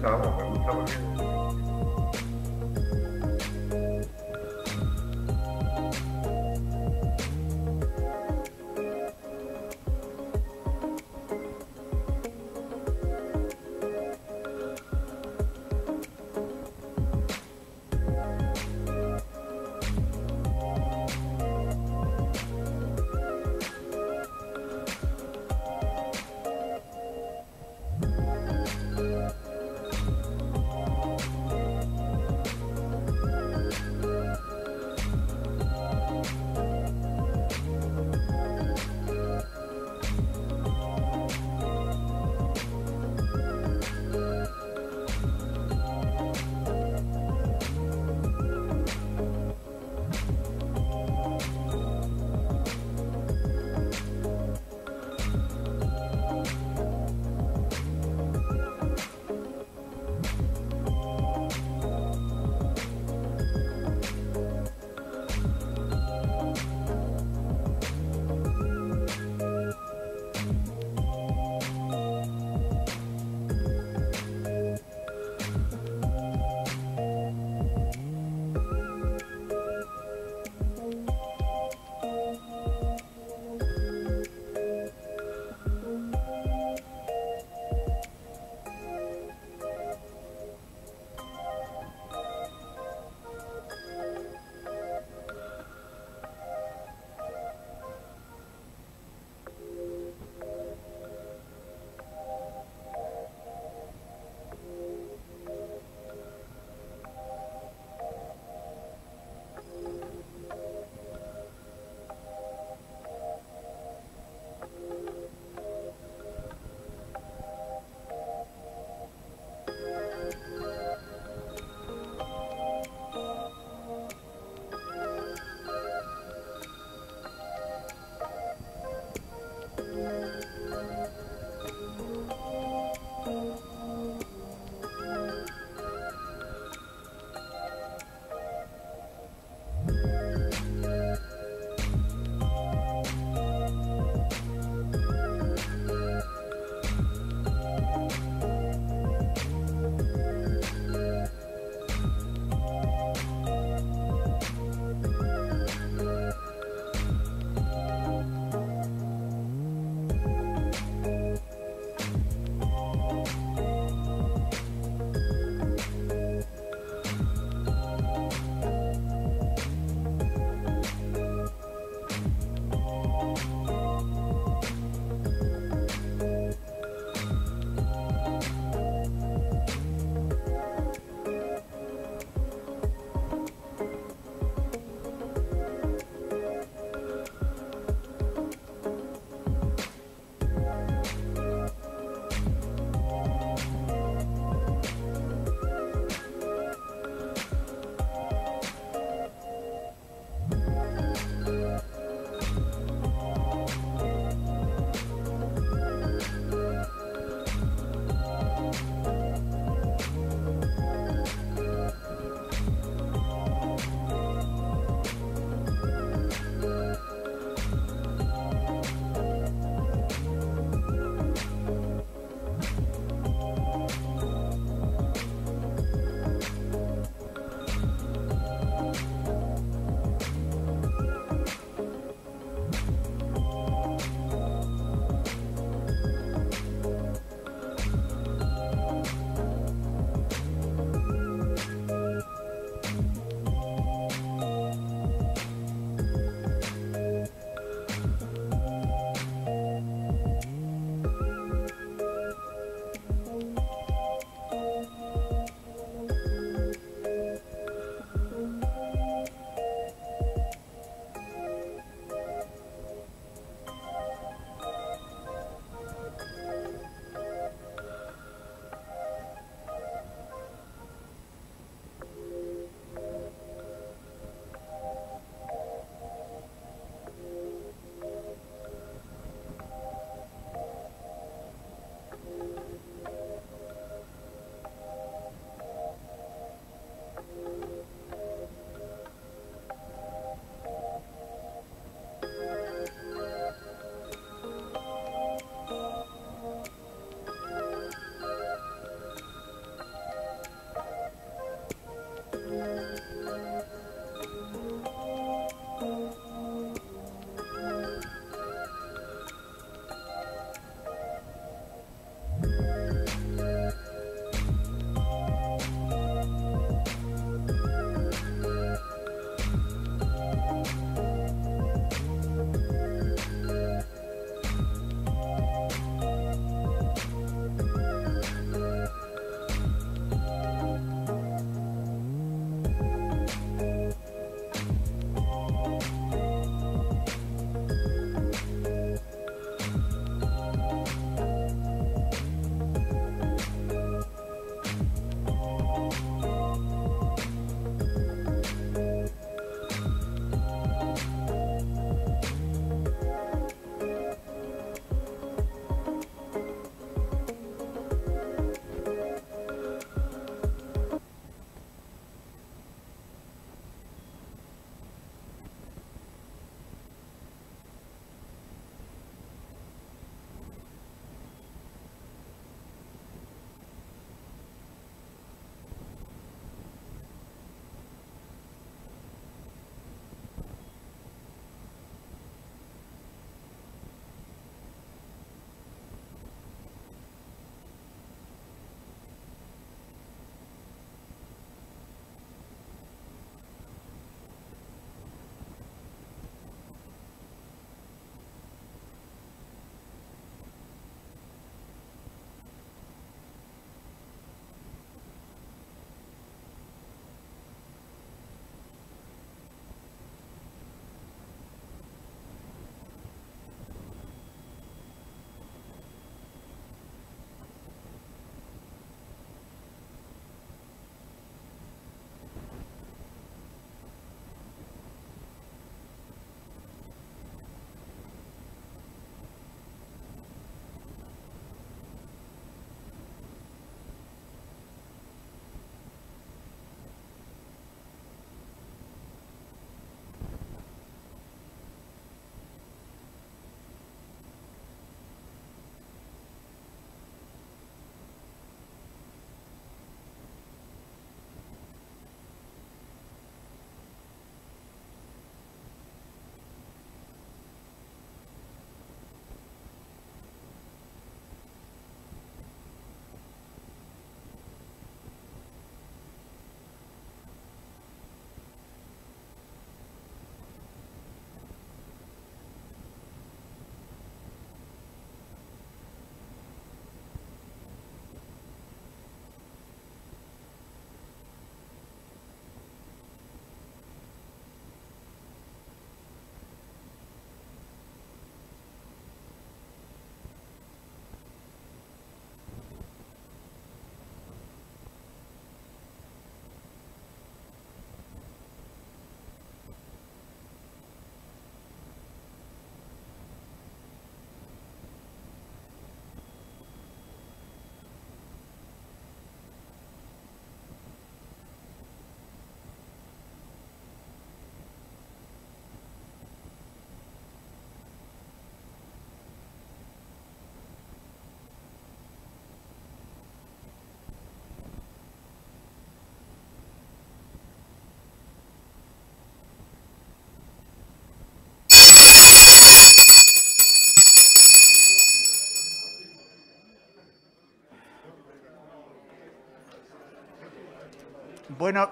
tá bom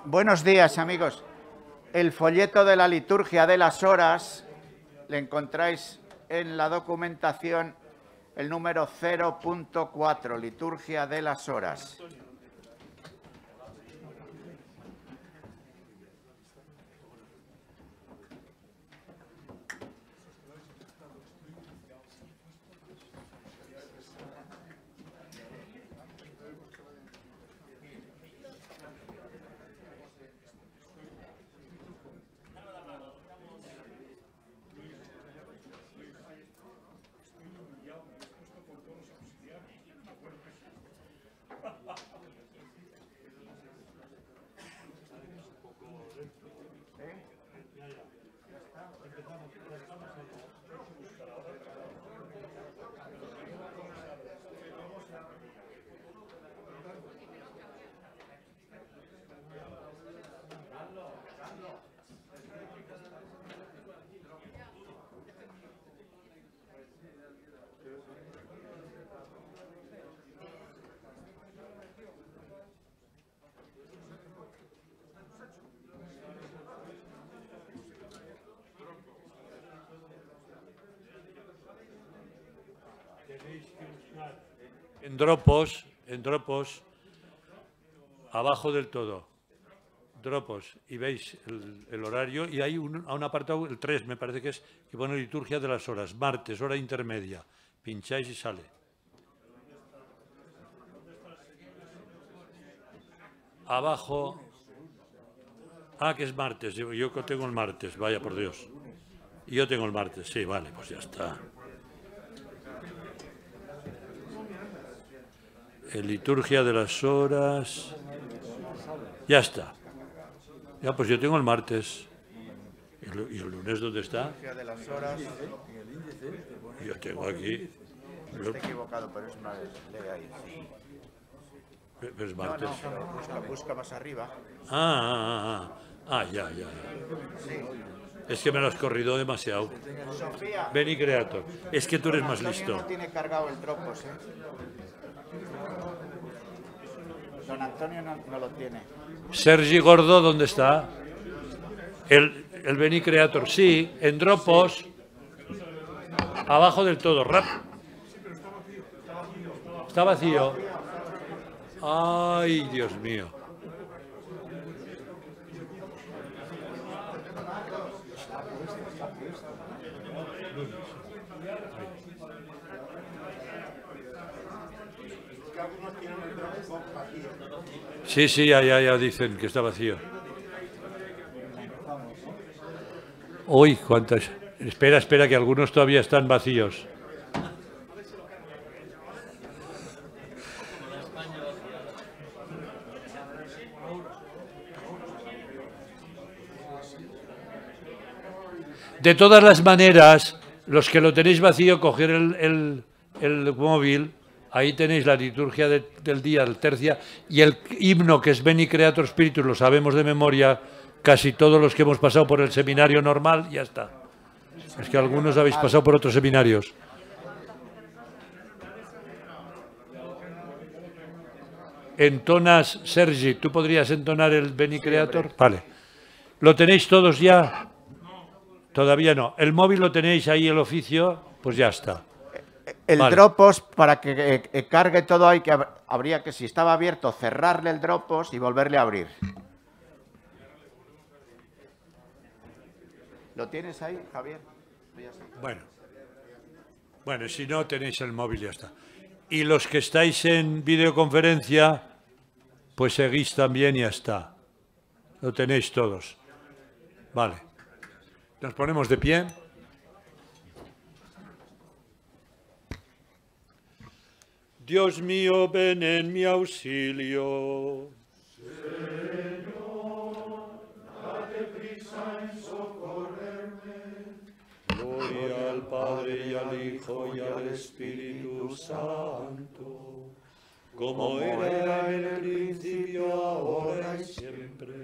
buenos días, amigos. El folleto de la liturgia de las horas le encontráis en la documentación el número 0.4, liturgia de las horas. En dropos, en dropos, abajo del todo. Dropos, y veis el, horario, y hay un, un apartado, el 3 me parece que es, que pone liturgia de las horas, martes, hora intermedia. Pincháis y sale. Abajo. Ah, que es martes. Yo tengo el martes, vaya por Dios. Yo tengo el martes, sí, vale, pues ya está. Eh, liturgia de las horas. Ya está. Ya, pues yo tengo el martes. ¿Y el, lunes dónde está? de las horas. Yo tengo aquí. Estoy equivocado, pero es una Lee ahí. es martes. No, no, busca, más arriba. Ah, ah, ah, ah. ah ya, ya. Es que me lo has corrido demasiado. Sofía. Ven y creator. Es que tú eres más listo. No tiene cargado el tropos, ¿eh? Don Antonio tiene. Sergi Gordo, ¿dónde está? El, el Beni Creator, sí. En Dropos, abajo del todo. Rap. Está vacío. Ay, Dios mío. Sí, sí, ya, ya, dicen que está vacío. Uy, cuántas... Espera, espera, que algunos todavía están vacíos. De todas las maneras, los que lo tenéis vacío, coger el, el móvil Ahí tenéis la liturgia del día, el tercia, y el himno que es Beni Creator Spiritus, lo sabemos de memoria casi todos los que hemos pasado por el seminario normal, ya está. Es que algunos habéis pasado por otros seminarios. Entonas, Sergi, ¿tú podrías entonar el Beni Creator? Vale. ¿Lo tenéis todos ya? Todavía no. El móvil lo tenéis ahí, el oficio, pues ya está el Dropos para que eh, eh, cargue todo hay que habría que si estaba abierto cerrarle el Dropos y volverle a abrir. ¿Lo tienes ahí, Javier? Bueno. Bueno, si no tenéis el móvil ya está. Y los que estáis en videoconferencia, pues seguís también y ya está. Lo tenéis todos. Vale. Nos ponemos de pie. Dios mío, ven en mi auxilio. Señor, date prisa en socorrerme. Gloria al Padre y al Hijo y al Espíritu Santo, como era en el principio, ahora y siempre.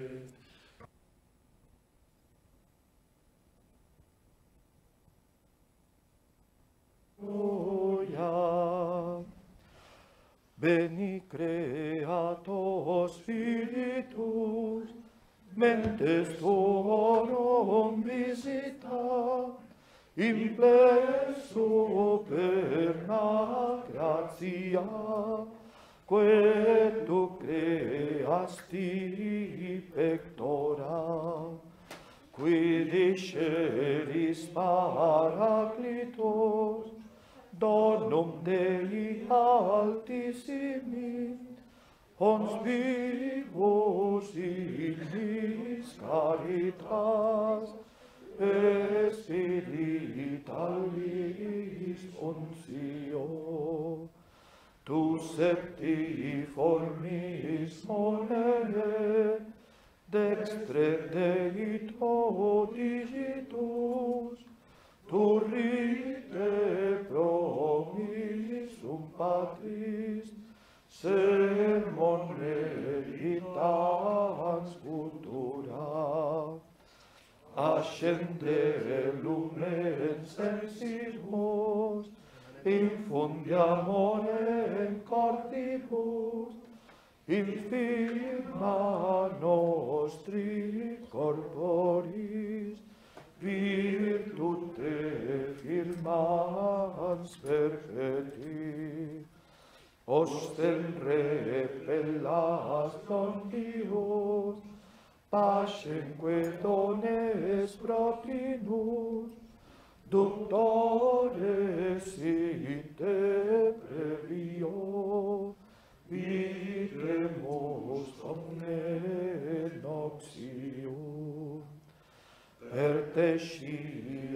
Veni creatos spiritus, mentes tuorum visita, in plesso per gratia, quae tu creasti pectora, qui disceris paraclitos, Donum Dei altissimi, hons vivus illis caritas, et alis uncio. Tu septi formis monere, dextre Dei todicitus, turrite promis sum patris sermone itans futura ascende lumen sensibus infundi amore in cortibus infirma nostri corporis virtut te firmans perpeti. Ostem repellas contius, pacem que dones propinus, ductores in te previo, viremus omne noxius per te sciamus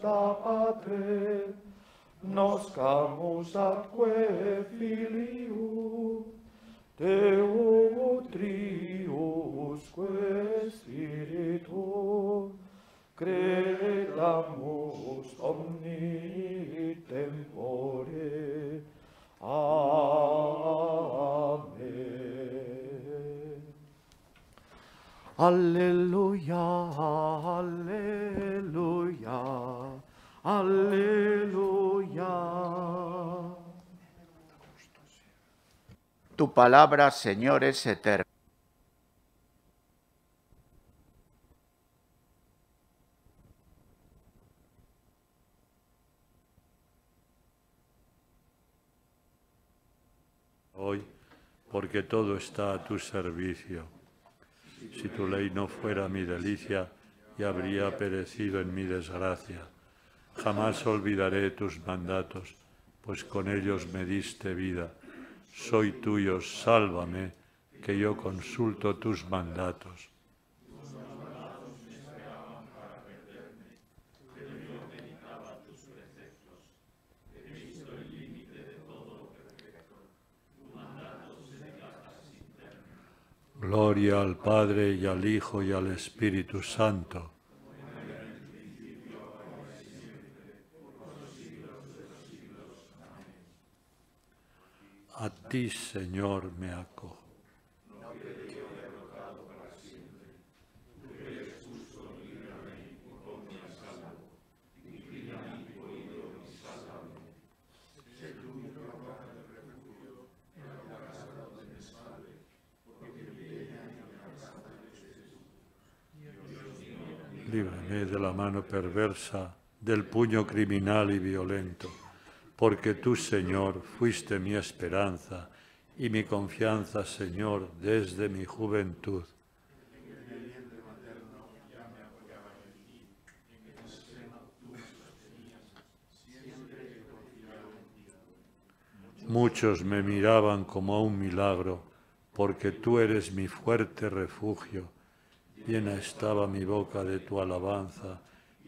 da patre, nos camus atque filiu, te utrius que spiritu, credamus omni tempore. Amen. Aleluya, aleluya, aleluya. Tu palabra, Señor, es eterna. Hoy, porque todo está a tu servicio si tu ley no fuera mi delicia y habría perecido en mi desgracia. Jamás olvidaré tus mandatos, pues con ellos me diste vida. Soy tuyo, sálvame, que yo consulto tus mandatos. Gloria al Padre y al Hijo y al Espíritu Santo. A ti, Señor, me acojo. del puño criminal y violento, porque tú, Señor, fuiste mi esperanza y mi confianza, Señor, desde mi juventud. Muchos me miraban como a un milagro, porque tú eres mi fuerte refugio. Llena estaba mi boca de tu alabanza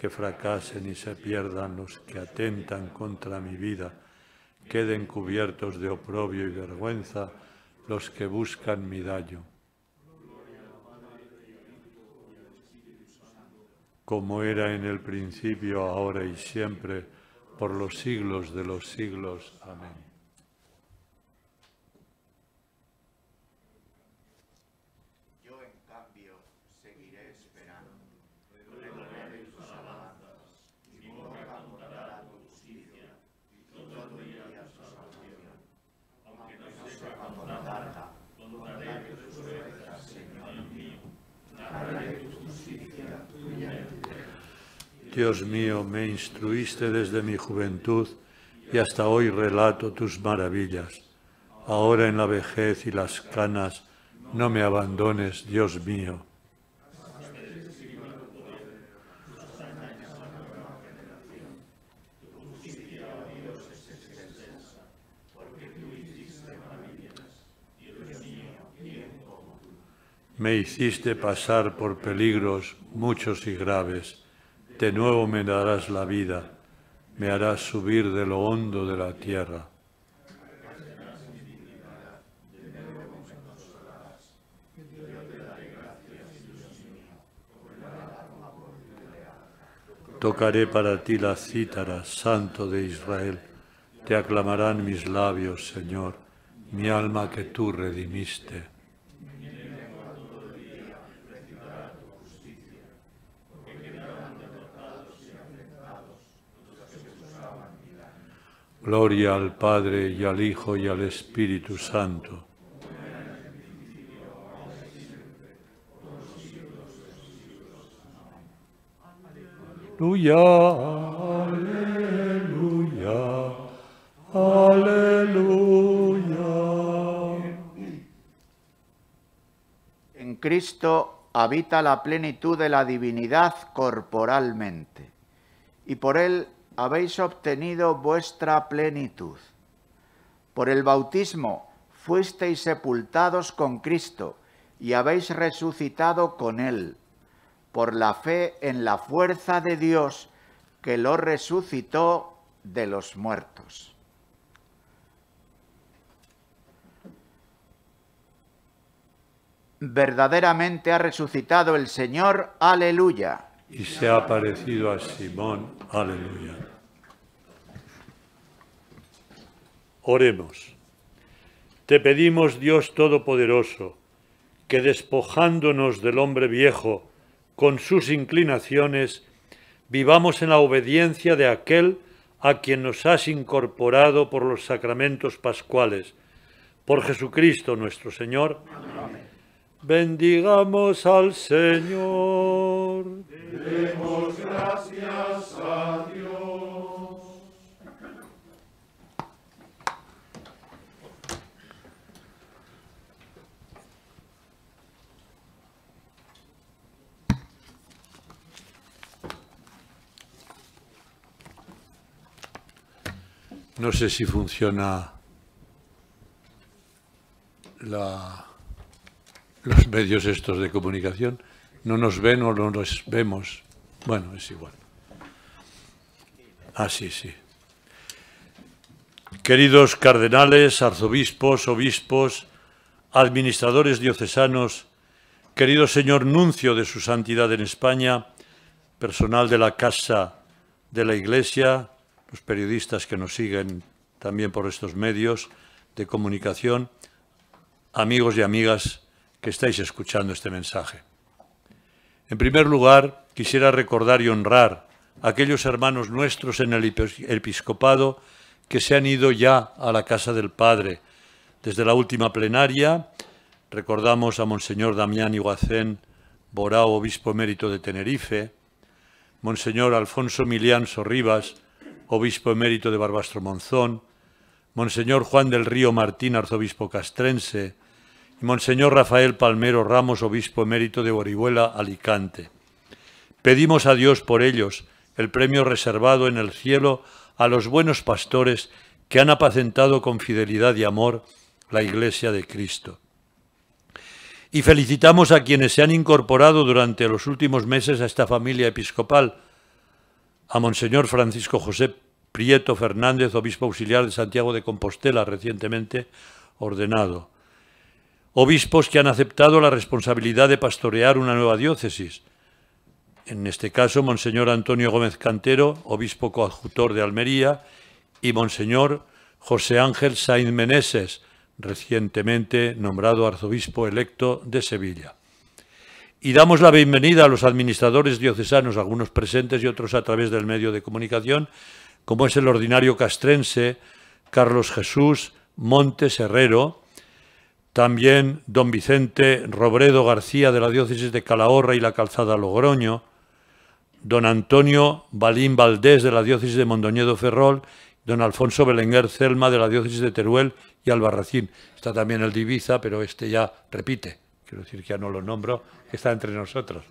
que fracasen y se pierdan los que atentan contra mi vida, queden cubiertos de oprobio y vergüenza los que buscan mi daño. Como era en el principio, ahora y siempre, por los siglos de los siglos. Amén. Dios mío, me instruiste desde mi juventud y hasta hoy relato tus maravillas. Ahora en la vejez y las canas, no me abandones, Dios mío. Me hiciste pasar por peligros muchos y graves de nuevo me darás la vida, me harás subir de lo hondo de la tierra. Tocaré para ti la cítara, santo de Israel. Te aclamarán mis labios, Señor, mi alma que tú redimiste. Gloria al Padre y al Hijo y al Espíritu Santo. Aleluya, aleluya, aleluya. En Cristo habita la plenitud de la divinidad corporalmente y por él habéis obtenido vuestra plenitud. Por el bautismo fuisteis sepultados con Cristo y habéis resucitado con Él, por la fe en la fuerza de Dios que lo resucitó de los muertos. Verdaderamente ha resucitado el Señor, aleluya. Y se ha parecido a Simón, aleluya. Oremos. Te pedimos, Dios Todopoderoso, que despojándonos del hombre viejo con sus inclinaciones, vivamos en la obediencia de aquel a quien nos has incorporado por los sacramentos pascuales, por Jesucristo nuestro Señor. Amén. Bendigamos al Señor. Demos gracias a Dios. No sé si funciona los medios estos de comunicación. No nos ven o no nos vemos. Bueno, es igual. Ah, sí, sí. Queridos cardenales, arzobispos, obispos, administradores diocesanos, querido señor nuncio de su santidad en España, personal de la Casa de la Iglesia, los periodistas que nos siguen también por estos medios de comunicación, amigos y amigas que estáis escuchando este mensaje. En primer lugar, quisiera recordar y honrar a aquellos hermanos nuestros en el episcopado que se han ido ya a la casa del Padre. Desde la última plenaria recordamos a Monseñor Damián Iguacén Borao, obispo emérito de Tenerife, Monseñor Alfonso Milian Sorribas, obispo emérito de Barbastro Monzón, Monseñor Juan del Río Martín, arzobispo castrense, y Monseñor Rafael Palmero Ramos, obispo emérito de Orihuela, Alicante. Pedimos a Dios por ellos el premio reservado en el cielo a los buenos pastores que han apacentado con fidelidad y amor la Iglesia de Cristo. Y felicitamos a quienes se han incorporado durante los últimos meses a esta familia episcopal, a Monseñor Francisco José Prieto Fernández, obispo auxiliar de Santiago de Compostela, recientemente ordenado. Obispos que han aceptado la responsabilidad de pastorear una nueva diócesis. En este caso, Monseñor Antonio Gómez Cantero, obispo coadjutor de Almería, y Monseñor José Ángel Sainz Meneses, recientemente nombrado arzobispo electo de Sevilla y damos la bienvenida a los administradores diocesanos, algunos presentes y otros a través del medio de comunicación, como es el ordinario castrense Carlos Jesús Montes Herrero, también don Vicente Robredo García de la diócesis de Calahorra y la Calzada Logroño, don Antonio Balín Valdés de la diócesis de Mondoñedo Ferrol, don Alfonso Belenguer Celma de la diócesis de Teruel y Albarracín. Está también el Diviza, pero este ya repite quiero decir que ya no lo nombro, que está entre nosotros.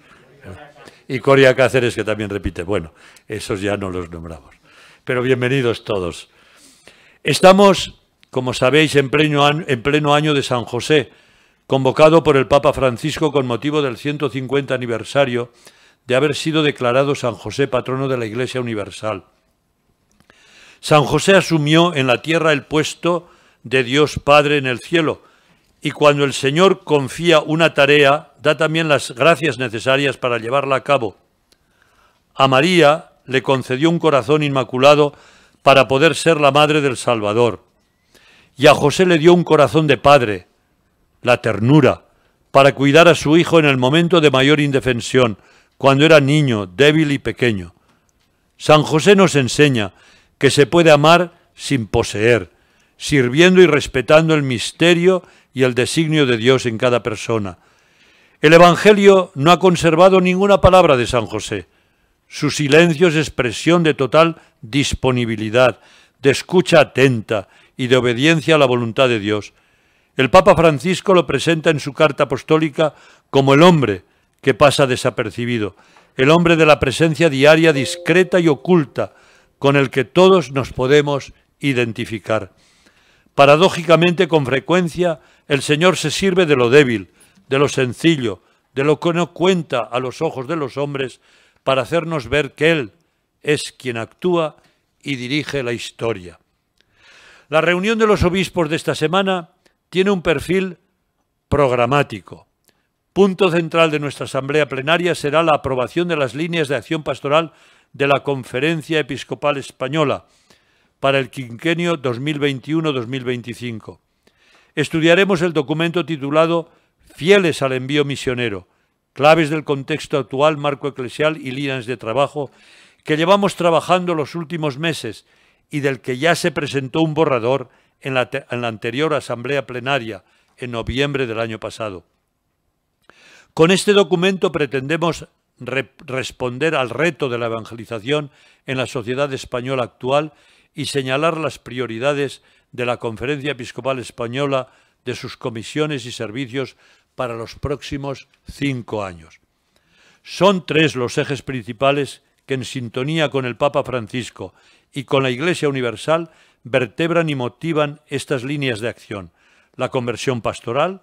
Y Coria Cáceres, que también repite, bueno, esos ya no los nombramos. Pero bienvenidos todos. Estamos, como sabéis, en pleno, en pleno año de San José, convocado por el Papa Francisco con motivo del 150 aniversario de haber sido declarado San José patrono de la Iglesia Universal. San José asumió en la tierra el puesto de Dios Padre en el cielo, y cuando el Señor confía una tarea, da también las gracias necesarias para llevarla a cabo. A María le concedió un corazón inmaculado para poder ser la madre del Salvador. Y a José le dio un corazón de padre, la ternura, para cuidar a su hijo en el momento de mayor indefensión, cuando era niño, débil y pequeño. San José nos enseña que se puede amar sin poseer, sirviendo y respetando el misterio y el designio de Dios en cada persona. El Evangelio no ha conservado ninguna palabra de San José. Su silencio es expresión de total disponibilidad, de escucha atenta y de obediencia a la voluntad de Dios. El Papa Francisco lo presenta en su carta apostólica como el hombre que pasa desapercibido, el hombre de la presencia diaria discreta y oculta, con el que todos nos podemos identificar. Paradójicamente, con frecuencia, el Señor se sirve de lo débil, de lo sencillo, de lo que no cuenta a los ojos de los hombres, para hacernos ver que Él es quien actúa y dirige la historia. La reunión de los obispos de esta semana tiene un perfil programático. Punto central de nuestra asamblea plenaria será la aprobación de las líneas de acción pastoral de la Conferencia Episcopal Española, para el quinquenio 2021-2025. Estudiaremos el documento titulado Fieles al envío misionero, claves del contexto actual, marco eclesial y líneas de trabajo que llevamos trabajando los últimos meses y del que ya se presentó un borrador en la, anterior asamblea plenaria en noviembre del año pasado. Con este documento pretendemos responder al reto de la evangelización en la sociedad española actual y señalar las prioridades de la Conferencia Episcopal Española de sus comisiones y servicios para los próximos cinco años. Son tres los ejes principales que en sintonía con el Papa Francisco y con la Iglesia Universal vertebran y motivan estas líneas de acción, la conversión pastoral,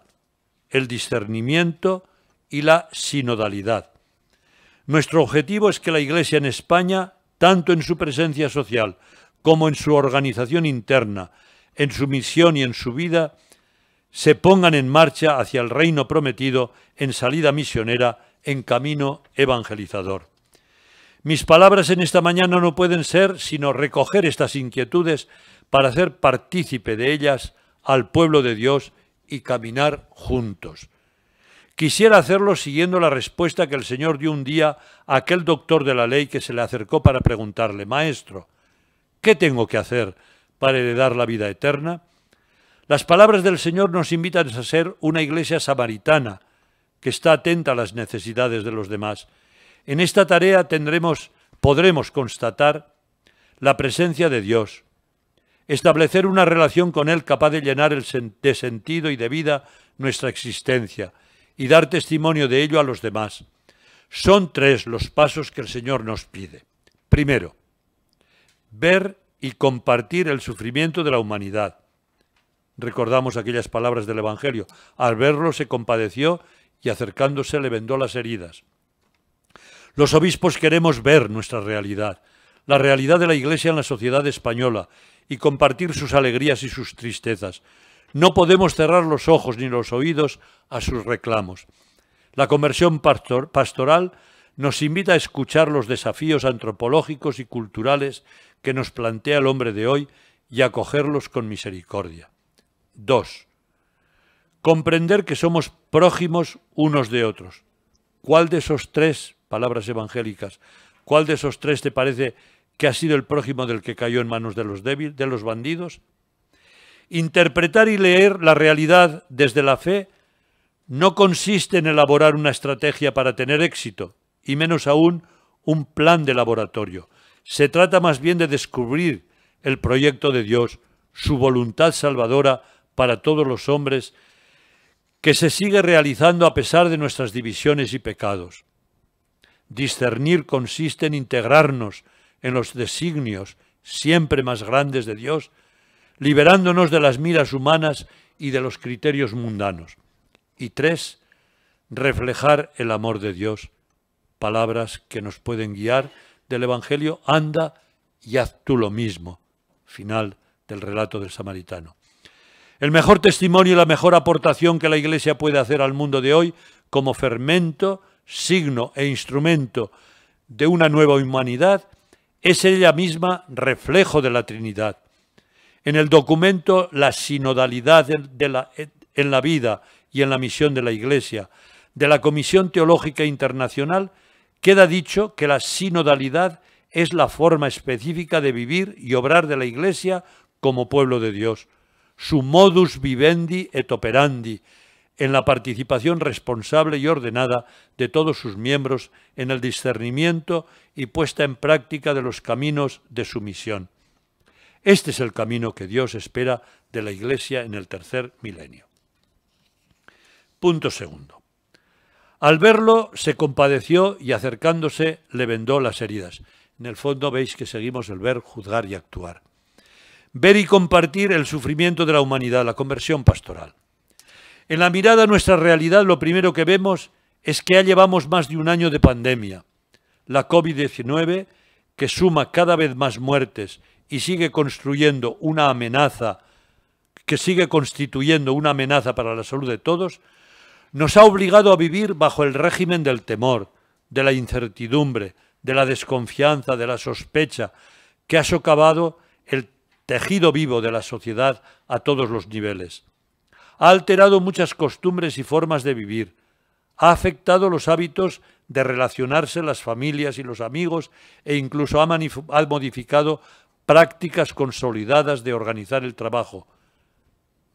el discernimiento y la sinodalidad. Nuestro objetivo es que la Iglesia en España, tanto en su presencia social como en su organización interna, en su misión y en su vida, se pongan en marcha hacia el reino prometido en salida misionera, en camino evangelizador. Mis palabras en esta mañana no pueden ser sino recoger estas inquietudes para hacer partícipe de ellas al pueblo de Dios y caminar juntos. Quisiera hacerlo siguiendo la respuesta que el Señor dio un día a aquel doctor de la ley que se le acercó para preguntarle, Maestro, ¿Qué tengo que hacer para heredar la vida eterna? Las palabras del Señor nos invitan a ser una iglesia samaritana que está atenta a las necesidades de los demás. En esta tarea tendremos, podremos constatar la presencia de Dios, establecer una relación con Él capaz de llenar de sentido y de vida nuestra existencia y dar testimonio de ello a los demás. Son tres los pasos que el Señor nos pide. Primero, ver y compartir el sufrimiento de la humanidad. Recordamos aquellas palabras del Evangelio. Al verlo se compadeció y acercándose le vendó las heridas. Los obispos queremos ver nuestra realidad, la realidad de la Iglesia en la sociedad española y compartir sus alegrías y sus tristezas. No podemos cerrar los ojos ni los oídos a sus reclamos. La conversión pastoral nos invita a escuchar los desafíos antropológicos y culturales que nos plantea el hombre de hoy y acogerlos con misericordia. 2. Comprender que somos prójimos unos de otros. ¿Cuál de esos tres, palabras evangélicas, cuál de esos tres te parece que ha sido el prójimo del que cayó en manos de los débiles, de los bandidos? Interpretar y leer la realidad desde la fe no consiste en elaborar una estrategia para tener éxito, y menos aún un plan de laboratorio, se trata más bien de descubrir el proyecto de Dios, su voluntad salvadora para todos los hombres, que se sigue realizando a pesar de nuestras divisiones y pecados. Discernir consiste en integrarnos en los designios siempre más grandes de Dios, liberándonos de las miras humanas y de los criterios mundanos. Y tres, reflejar el amor de Dios, palabras que nos pueden guiar del Evangelio, anda y haz tú lo mismo. Final del relato del samaritano. El mejor testimonio y la mejor aportación que la Iglesia puede hacer al mundo de hoy como fermento, signo e instrumento de una nueva humanidad es ella misma reflejo de la Trinidad. En el documento La sinodalidad en la vida y en la misión de la Iglesia, de la Comisión Teológica Internacional, Queda dicho que la sinodalidad es la forma específica de vivir y obrar de la Iglesia como pueblo de Dios, su modus vivendi et operandi, en la participación responsable y ordenada de todos sus miembros en el discernimiento y puesta en práctica de los caminos de su misión. Este es el camino que Dios espera de la Iglesia en el tercer milenio. Punto segundo. Al verlo se compadeció y acercándose le vendó las heridas. En el fondo veis que seguimos el ver, juzgar y actuar. Ver y compartir el sufrimiento de la humanidad, la conversión pastoral. En la mirada a nuestra realidad lo primero que vemos es que ya llevamos más de un año de pandemia. La COVID-19, que suma cada vez más muertes y sigue construyendo una amenaza, que sigue constituyendo una amenaza para la salud de todos, nos ha obligado a vivir bajo el régimen del temor, de la incertidumbre, de la desconfianza, de la sospecha, que ha socavado el tejido vivo de la sociedad a todos los niveles. Ha alterado muchas costumbres y formas de vivir, ha afectado los hábitos de relacionarse las familias y los amigos e incluso ha, modificado prácticas consolidadas de organizar el trabajo.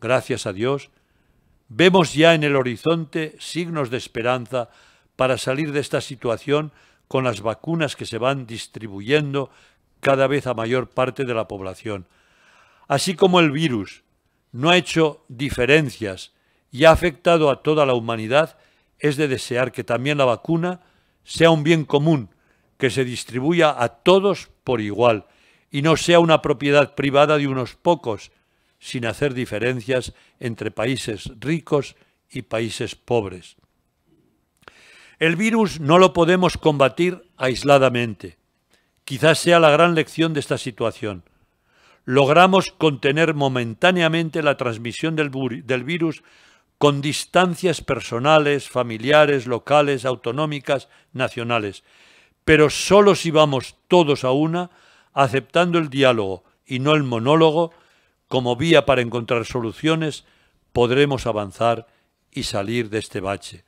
Gracias a Dios, Vemos ya en el horizonte signos de esperanza para salir de esta situación con las vacunas que se van distribuyendo cada vez a mayor parte de la población. Así como el virus no ha hecho diferencias y ha afectado a toda la humanidad, es de desear que también la vacuna sea un bien común, que se distribuya a todos por igual y no sea una propiedad privada de unos pocos, sin hacer diferencias entre países ricos y países pobres. El virus no lo podemos combatir aisladamente. Quizás sea la gran lección de esta situación. Logramos contener momentáneamente la transmisión del, virus con distancias personales, familiares, locales, autonómicas, nacionales, pero solo si vamos todos a una, aceptando el diálogo y no el monólogo, como vía para encontrar soluciones, podremos avanzar y salir de este bache.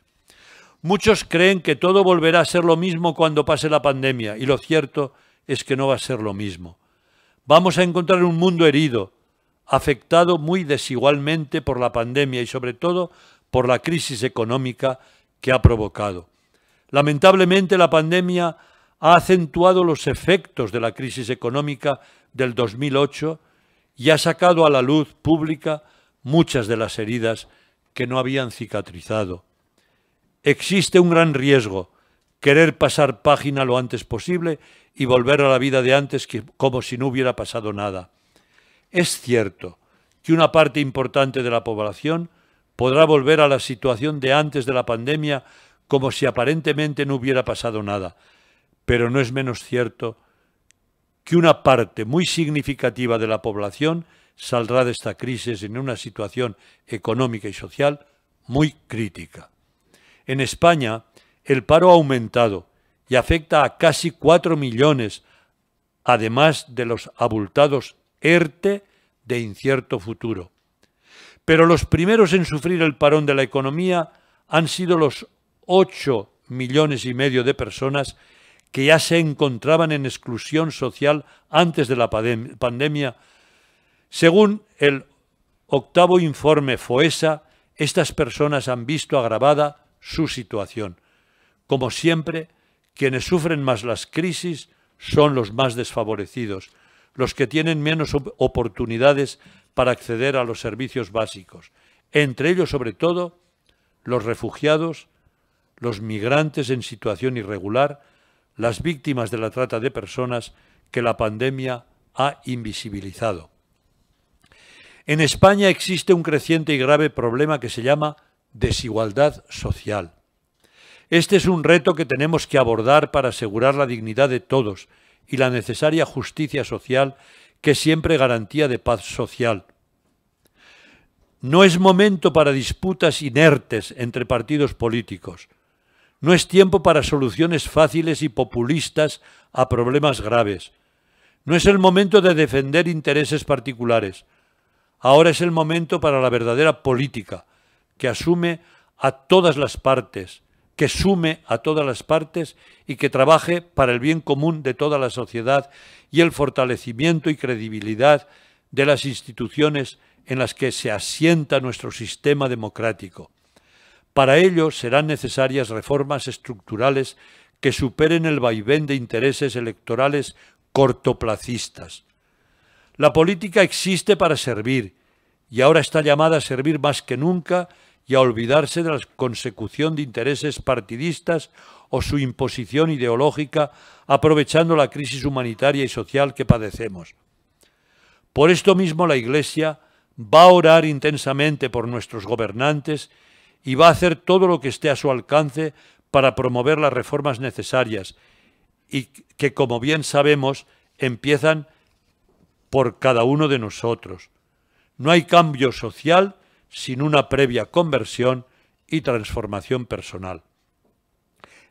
Muchos creen que todo volverá a ser lo mismo cuando pase la pandemia y lo cierto es que no va a ser lo mismo. Vamos a encontrar un mundo herido, afectado muy desigualmente por la pandemia y sobre todo por la crisis económica que ha provocado. Lamentablemente la pandemia ha acentuado los efectos de la crisis económica del 2008 y ha sacado a la luz pública muchas de las heridas que no habían cicatrizado. Existe un gran riesgo, querer pasar página lo antes posible y volver a la vida de antes como si no hubiera pasado nada. Es cierto que una parte importante de la población podrá volver a la situación de antes de la pandemia como si aparentemente no hubiera pasado nada, pero no es menos cierto que una parte muy significativa de la población saldrá de esta crisis en una situación económica y social muy crítica. En España, el paro ha aumentado y afecta a casi 4 millones, además de los abultados ERTE e de incierto futuro. Pero los primeros en sufrir el parón de la economía han sido los 8 millones y medio de personas que ya se encontraban en exclusión social antes de la pandemia. Según el octavo informe FOESA, estas personas han visto agravada su situación. Como siempre, quienes sufren más las crisis son los más desfavorecidos, los que tienen menos oportunidades para acceder a los servicios básicos, entre ellos sobre todo los refugiados, los migrantes en situación irregular, las víctimas de la trata de personas que la pandemia ha invisibilizado. En España existe un creciente y grave problema que se llama desigualdad social. Este es un reto que tenemos que abordar para asegurar la dignidad de todos y la necesaria justicia social que siempre garantía de paz social. No es momento para disputas inertes entre partidos políticos. No es tiempo para soluciones fáciles y populistas a problemas graves. No es el momento de defender intereses particulares. Ahora es el momento para la verdadera política, que asume a todas las partes, que sume a todas las partes y que trabaje para el bien común de toda la sociedad y el fortalecimiento y credibilidad de las instituciones en las que se asienta nuestro sistema democrático. Para ello serán necesarias reformas estructurales que superen el vaivén de intereses electorales cortoplacistas. La política existe para servir y ahora está llamada a servir más que nunca y a olvidarse de la consecución de intereses partidistas o su imposición ideológica aprovechando la crisis humanitaria y social que padecemos. Por esto mismo la Iglesia va a orar intensamente por nuestros gobernantes y va a hacer todo lo que esté a su alcance para promover las reformas necesarias y que, como bien sabemos, empiezan por cada uno de nosotros. No hay cambio social sin una previa conversión y transformación personal.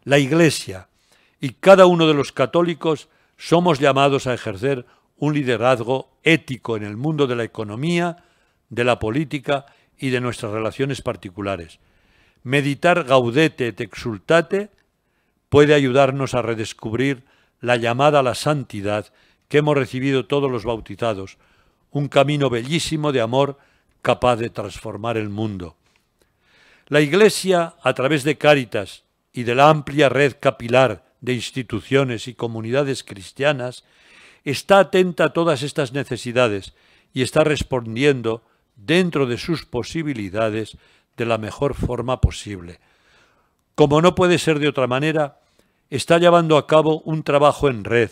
La Iglesia y cada uno de los católicos somos llamados a ejercer un liderazgo ético en el mundo de la economía, de la política y de nuestras relaciones particulares. Meditar gaudete et exultate puede ayudarnos a redescubrir la llamada a la santidad que hemos recibido todos los bautizados, un camino bellísimo de amor capaz de transformar el mundo. La Iglesia, a través de Cáritas y de la amplia red capilar de instituciones y comunidades cristianas, está atenta a todas estas necesidades y está respondiendo dentro de sus posibilidades de la mejor forma posible. Como no puede ser de otra manera, está llevando a cabo un trabajo en red,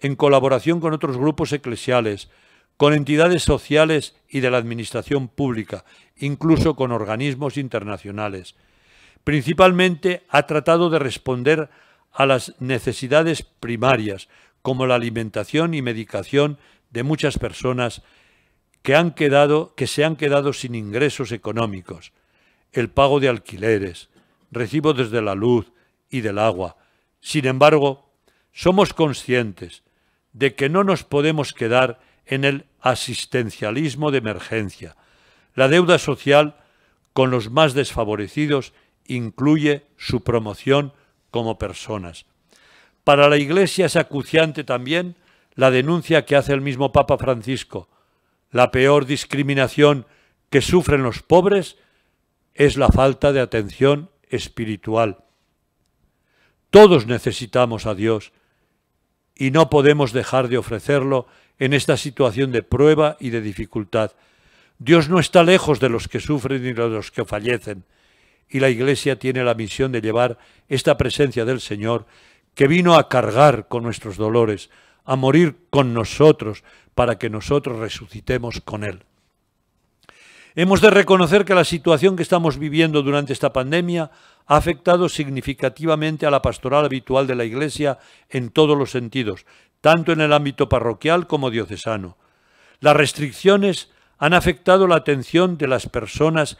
en colaboración con otros grupos eclesiales, con entidades sociales y de la administración pública, incluso con organismos internacionales. Principalmente ha tratado de responder a las necesidades primarias, como la alimentación y medicación de muchas personas que, se han quedado sin ingresos económicos, el pago de alquileres, recibo desde la luz y del agua. Sin embargo, somos conscientes de que no nos podemos quedar en el asistencialismo de emergencia. La deuda social con los más desfavorecidos incluye su promoción como personas. Para la Iglesia es acuciante también la denuncia que hace el mismo Papa Francisco la peor discriminación que sufren los pobres es la falta de atención espiritual. Todos necesitamos a Dios y no podemos dejar de ofrecerlo en esta situación de prueba y de dificultad. Dios no está lejos de los que sufren ni de los que fallecen, y la Iglesia tiene la misión de llevar esta presencia del Señor que vino a cargar con nuestros dolores, a morir con nosotros para que nosotros resucitemos con Él. Hemos de reconocer que la situación que estamos viviendo durante esta pandemia ha afectado significativamente a la pastoral habitual de la Iglesia en todos los sentidos, tanto en el ámbito parroquial como diocesano. Las restricciones han afectado la atención de las personas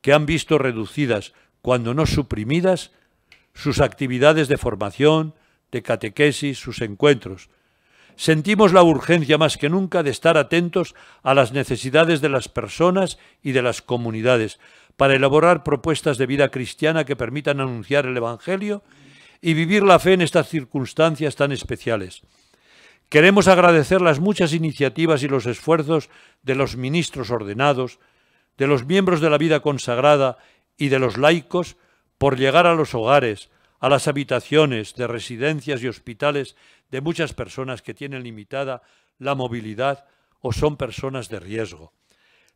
que han visto reducidas, cuando no suprimidas, sus actividades de formación, de catequesis, sus encuentros sentimos la urgencia más que nunca de estar atentos a las necesidades de las personas y de las comunidades para elaborar propuestas de vida cristiana que permitan anunciar el Evangelio y vivir la fe en estas circunstancias tan especiales. Queremos agradecer las muchas iniciativas y los esfuerzos de los ministros ordenados, de los miembros de la vida consagrada y de los laicos por llegar a los hogares, a las habitaciones de residencias y hospitales de muchas personas que tienen limitada la movilidad o son personas de riesgo.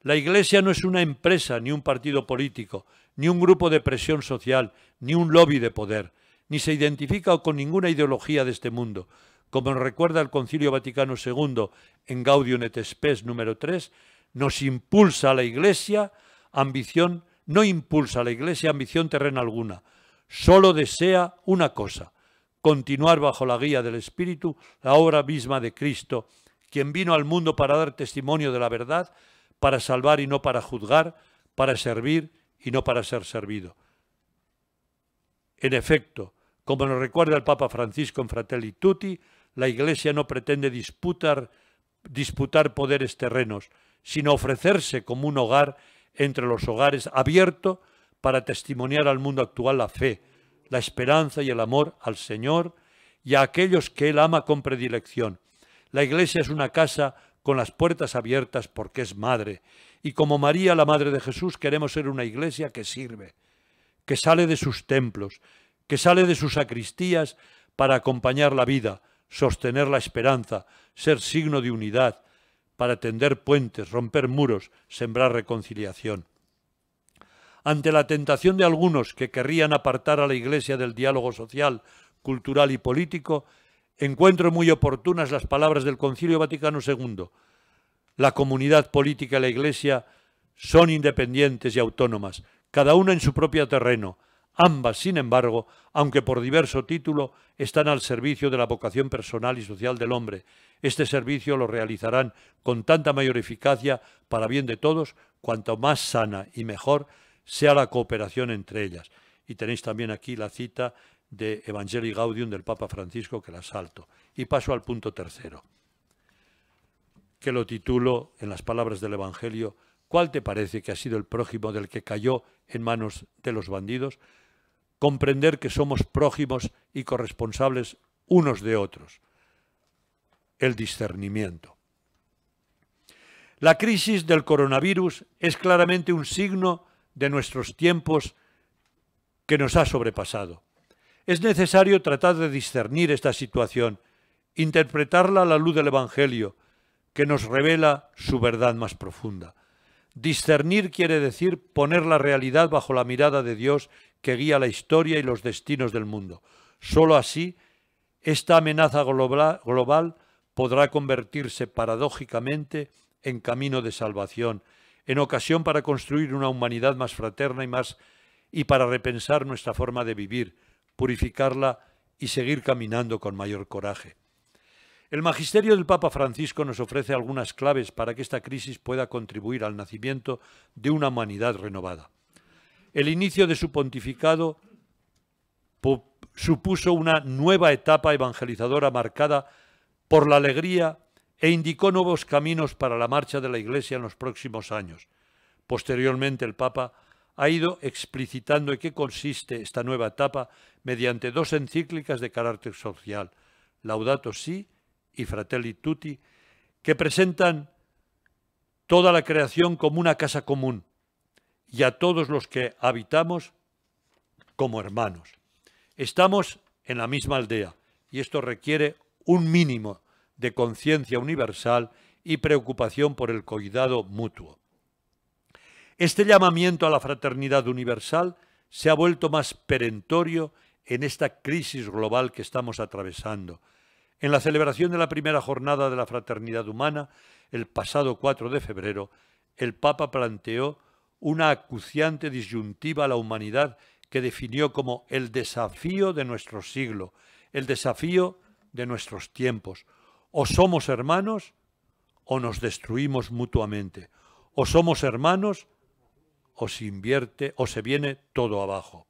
La Iglesia no es una empresa, ni un partido político, ni un grupo de presión social, ni un lobby de poder, ni se identifica con ninguna ideología de este mundo. Como recuerda el Concilio Vaticano II en Gaudium et Spes número 3, nos impulsa a la Iglesia ambición, no impulsa a la Iglesia ambición terrena alguna, solo desea una cosa, continuar bajo la guía del Espíritu la obra misma de Cristo, quien vino al mundo para dar testimonio de la verdad, para salvar y no para juzgar, para servir y no para ser servido. En efecto, como nos recuerda el Papa Francisco en Fratelli Tutti, la Iglesia no pretende disputar, disputar poderes terrenos, sino ofrecerse como un hogar entre los hogares abierto para testimoniar al mundo actual la fe, la esperanza y el amor al Señor y a aquellos que Él ama con predilección. La iglesia es una casa con las puertas abiertas porque es madre. Y como María, la Madre de Jesús, queremos ser una iglesia que sirve, que sale de sus templos, que sale de sus sacristías para acompañar la vida, sostener la esperanza, ser signo de unidad, para tender puentes, romper muros, sembrar reconciliación ante la tentación de algunos que querrían apartar a la Iglesia del diálogo social, cultural y político, encuentro muy oportunas las palabras del Concilio Vaticano II. La comunidad política y la Iglesia son independientes y autónomas, cada una en su propio terreno. Ambas, sin embargo, aunque por diverso título, están al servicio de la vocación personal y social del hombre. Este servicio lo realizarán con tanta mayor eficacia para bien de todos, cuanto más sana y mejor sea la cooperación entre ellas. Y tenéis también aquí la cita de Evangelii Gaudium del Papa Francisco que la salto. Y paso al punto tercero, que lo titulo en las palabras del Evangelio, ¿cuál te parece que ha sido el prójimo del que cayó en manos de los bandidos? Comprender que somos prójimos y corresponsables unos de otros. El discernimiento. La crisis del coronavirus es claramente un signo de nuestros tiempos que nos ha sobrepasado. Es necesario tratar de discernir esta situación, interpretarla a la luz del Evangelio, que nos revela su verdad más profunda. Discernir quiere decir poner la realidad bajo la mirada de Dios que guía la historia y los destinos del mundo. Solo así, esta amenaza global podrá convertirse paradójicamente en camino de salvación en ocasión para construir una humanidad más fraterna y más y para repensar nuestra forma de vivir, purificarla y seguir caminando con mayor coraje. El magisterio del Papa Francisco nos ofrece algunas claves para que esta crisis pueda contribuir al nacimiento de una humanidad renovada. El inicio de su pontificado supuso una nueva etapa evangelizadora marcada por la alegría e indicó nuevos caminos para la marcha de la Iglesia en los próximos años. Posteriormente el Papa ha ido explicitando en qué consiste esta nueva etapa mediante dos encíclicas de carácter social, Laudato Si y Fratelli Tutti, que presentan toda la creación como una casa común y a todos los que habitamos como hermanos. Estamos en la misma aldea y esto requiere un mínimo de conciencia universal y preocupación por el cuidado mutuo. Este llamamiento a la fraternidad universal se ha vuelto más perentorio en esta crisis global que estamos atravesando. En la celebración de la primera jornada de la fraternidad humana, el pasado 4 de febrero, el Papa planteó una acuciante disyuntiva a la humanidad que definió como el desafío de nuestro siglo, el desafío de nuestros tiempos, o somos hermanos o nos destruimos mutuamente. O somos hermanos o se invierte o se viene todo abajo.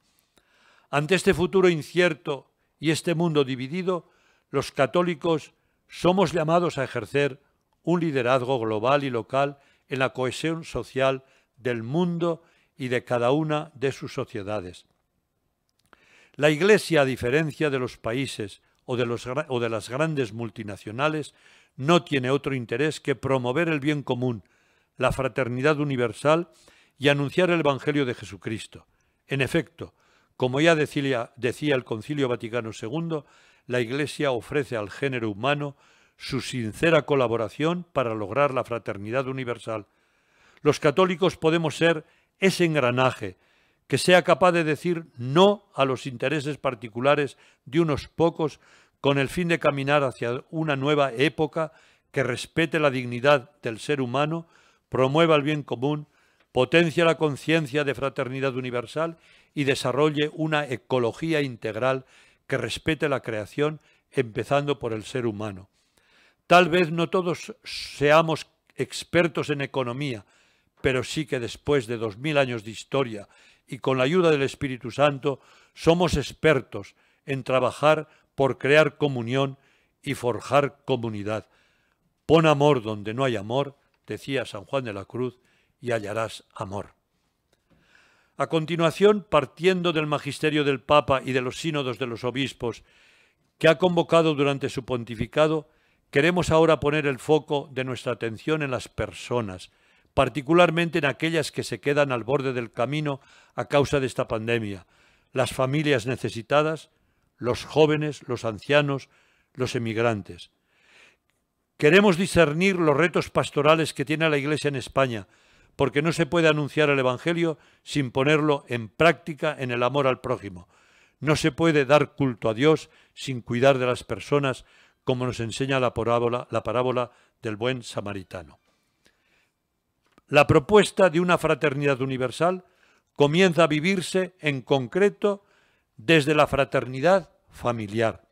Ante este futuro incierto y este mundo dividido, los católicos somos llamados a ejercer un liderazgo global y local en la cohesión social del mundo y de cada una de sus sociedades. La Iglesia, a diferencia de los países o de, las grandes multinacionales no tiene otro interés que promover el bien común, la fraternidad universal y anunciar el Evangelio de Jesucristo. En efecto, como ya decía el Concilio Vaticano II, la Iglesia ofrece al género humano su sincera colaboración para lograr la fraternidad universal. Los católicos podemos ser ese engranaje que sea capaz de decir no a los intereses particulares de unos pocos con el fin de caminar hacia una nueva época que respete la dignidad del ser humano, promueva el bien común, potencia la conciencia de fraternidad universal y desarrolle una ecología integral que respete la creación, empezando por el ser humano. Tal vez no todos seamos expertos en economía, pero sí que después de dos mil años de historia y con la ayuda del Espíritu Santo somos expertos en trabajar por crear comunión y forjar comunidad. Pon amor donde no hay amor, decía San Juan de la Cruz, y hallarás amor. A continuación, partiendo del magisterio del Papa y de los sínodos de los obispos que ha convocado durante su pontificado, queremos ahora poner el foco de nuestra atención en las personas, particularmente en aquellas que se quedan al borde del camino a causa de esta pandemia, las familias necesitadas, los jóvenes, los ancianos, los emigrantes. Queremos discernir los retos pastorales que tiene la Iglesia en España, porque no se puede anunciar el Evangelio sin ponerlo en práctica en el amor al prójimo. No se puede dar culto a Dios sin cuidar de las personas, como nos enseña la parábola, la parábola del buen samaritano. La propuesta de una fraternidad universal comienza a vivirse en concreto desde la fraternidad familiar.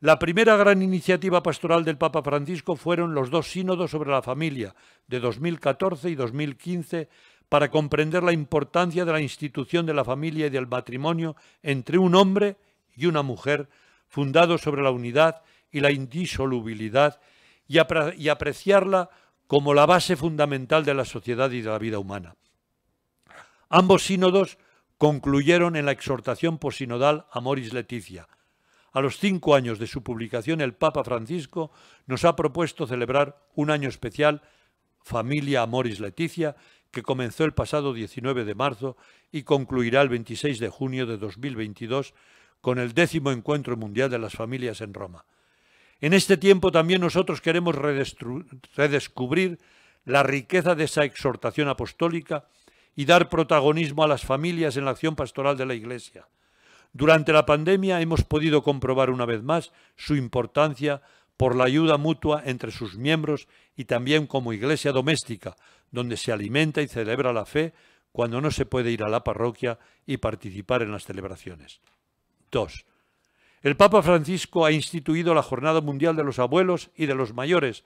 La primera gran iniciativa pastoral del Papa Francisco fueron los dos sínodos sobre la familia de 2014 y 2015 para comprender la importancia de la institución de la familia y del matrimonio entre un hombre y una mujer, fundado sobre la unidad y la indisolubilidad, y apreciarla como la base fundamental de la sociedad y de la vida humana. Ambos sínodos concluyeron en la exhortación posinodal Amoris Leticia. A los cinco años de su publicación, el Papa Francisco nos ha propuesto celebrar un año especial, Familia Amoris Leticia, que comenzó el pasado 19 de marzo y concluirá el 26 de junio de 2022 con el décimo Encuentro Mundial de las Familias en Roma. En este tiempo también nosotros queremos redescubrir la riqueza de esa exhortación apostólica y dar protagonismo a las familias en la acción pastoral de la Iglesia. Durante la pandemia hemos podido comprobar una vez más su importancia por la ayuda mutua entre sus miembros y también como iglesia doméstica, donde se alimenta y celebra la fe cuando no se puede ir a la parroquia y participar en las celebraciones. 2. El Papa Francisco ha instituido la Jornada Mundial de los Abuelos y de los Mayores,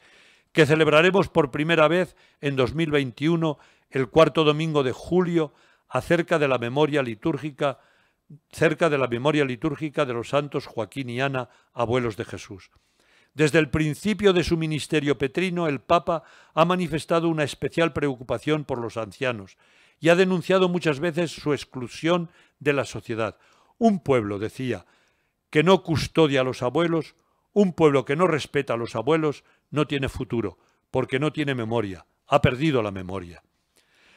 que celebraremos por primera vez en 2021 el cuarto domingo de julio acerca de la memoria litúrgica cerca de la memoria litúrgica de los santos Joaquín y Ana, abuelos de Jesús. Desde el principio de su ministerio petrino, el Papa ha manifestado una especial preocupación por los ancianos y ha denunciado muchas veces su exclusión de la sociedad. Un pueblo, decía, que no custodia a los abuelos, un pueblo que no respeta a los abuelos, no tiene futuro, porque no tiene memoria, ha perdido la memoria.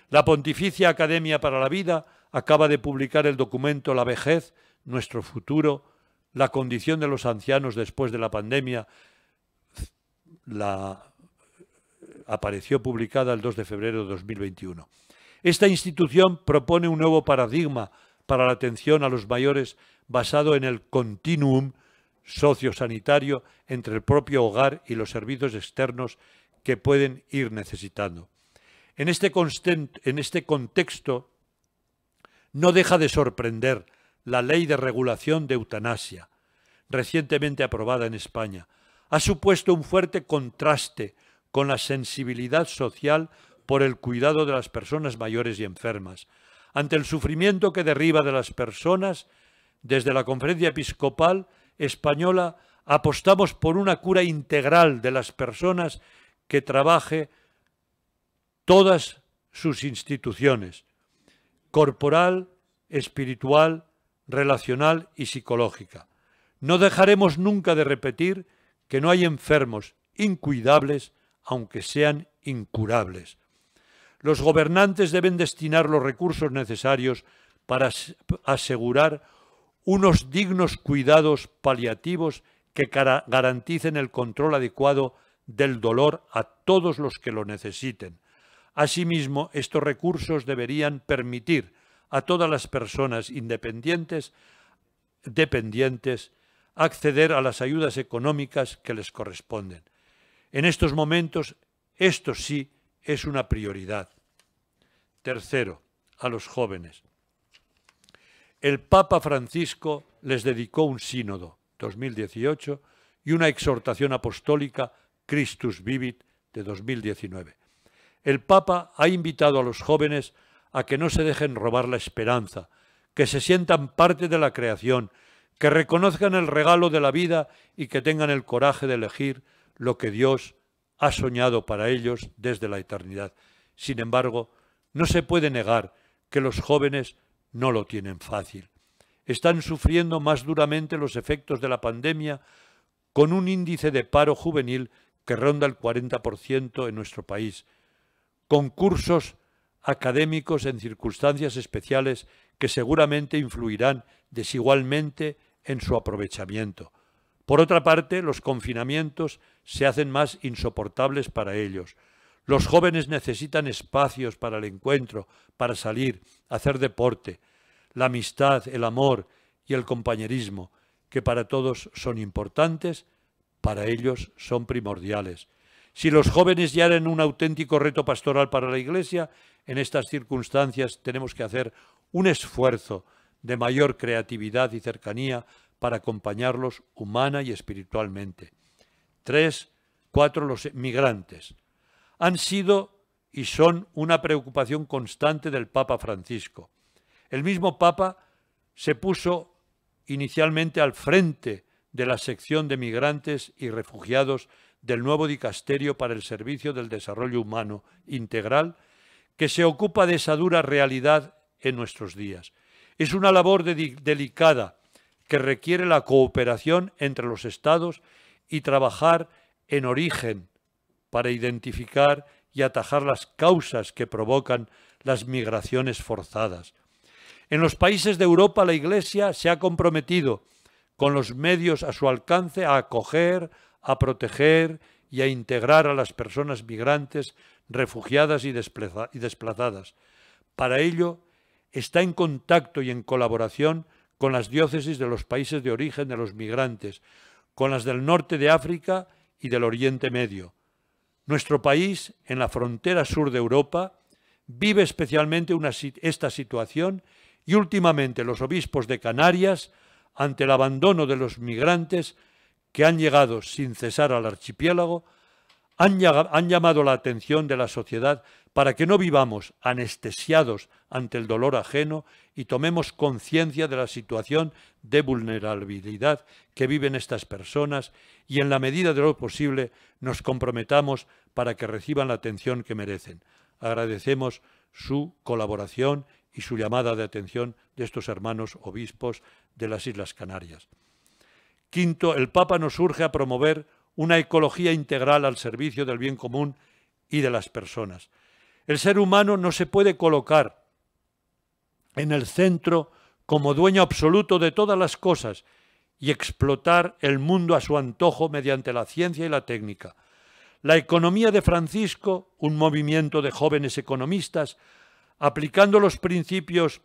La Pontificia Academia para la Vida acaba de publicar el documento La vejez, nuestro futuro, la condición de los ancianos después de la pandemia. La... apareció publicada el 2 de febrero de 2021. Esta institución propone un nuevo paradigma para la atención a los mayores basado en el continuum sociosanitario entre el propio hogar y los servicios externos que pueden ir necesitando. Este en este, contexto no deja de sorprender la ley de regulación de eutanasia, recientemente aprobada en España. Ha supuesto un fuerte contraste con la sensibilidad social por el cuidado de las personas mayores y enfermas, ante el sufrimiento que derriba de las personas, desde la conferencia episcopal española apostamos por una cura integral de las personas que trabaje todas sus instituciones, corporal, espiritual, relacional y psicológica. No dejaremos nunca de repetir que no hay enfermos incuidables, aunque sean incurables. Los gobernantes deben destinar los recursos necesarios para asegurar unos dignos cuidados paliativos que garanticen el control adecuado del dolor a todos los que lo necesiten. Asimismo, estos recursos deberían permitir a todas las personas independientes dependientes acceder a las ayudas económicas que les corresponden. En estos momentos, esto sí es una prioridad. Tercero, a los jóvenes el Papa Francisco les dedicó un sínodo, 2018, y una exhortación apostólica, Christus Vivit, de 2019. El Papa ha invitado a los jóvenes a que no se dejen robar la esperanza, que se sientan parte de la creación, que reconozcan el regalo de la vida y que tengan el coraje de elegir lo que Dios ha soñado para ellos desde la eternidad. Sin embargo, no se puede negar que los jóvenes no lo tienen fácil. Están sufriendo más duramente los efectos de la pandemia con un índice de paro juvenil que ronda el 40% en nuestro país, cursos académicos en circunstancias especiales que seguramente influirán desigualmente en su aprovechamiento. Por otra parte, los confinamientos se hacen más insoportables para ellos, los jóvenes necesitan espacios para el encuentro, para salir, hacer deporte, la amistad, el amor y el compañerismo, que para todos son importantes, para ellos son primordiales. Si los jóvenes ya eran un auténtico reto pastoral para la Iglesia, en estas circunstancias tenemos que hacer un esfuerzo de mayor creatividad y cercanía para acompañarlos humana y espiritualmente. Tres, cuatro, los migrantes han sido y son una preocupación constante del Papa Francisco. El mismo Papa se puso inicialmente al frente de la sección de migrantes y refugiados del nuevo dicasterio para el servicio del desarrollo humano integral, que se ocupa de esa dura realidad en nuestros días. Es una labor delicada que requiere la cooperación entre los estados y trabajar en origen para identificar y atajar las causas que provocan las migraciones forzadas. En los países de Europa la Iglesia se ha comprometido con los medios a su alcance a acoger, a proteger y a integrar a las personas migrantes, refugiadas y, desplazadas. Para ello, está en contacto y en colaboración con las diócesis de los países de origen de los migrantes, con las del norte de África y del Oriente Medio nuestro país, en la frontera sur de Europa, vive especialmente esta situación y últimamente los obispos de Canarias, ante el abandono de los migrantes que han llegado sin cesar al archipiélago, han, llamado la atención de la sociedad para que no vivamos anestesiados ante el dolor ajeno y tomemos conciencia de la situación de vulnerabilidad que viven estas personas y en la medida de lo posible nos comprometamos para que reciban la atención que merecen. Agradecemos su colaboración y su llamada de atención de estos hermanos obispos de las Islas Canarias. Quinto, el Papa nos urge a promover una ecología integral al servicio del bien común y de las personas. El ser humano no se puede colocar en el centro como dueño absoluto de todas las cosas y explotar el mundo a su antojo mediante la ciencia y la técnica. La economía de Francisco, un movimiento de jóvenes economistas, aplicando los principios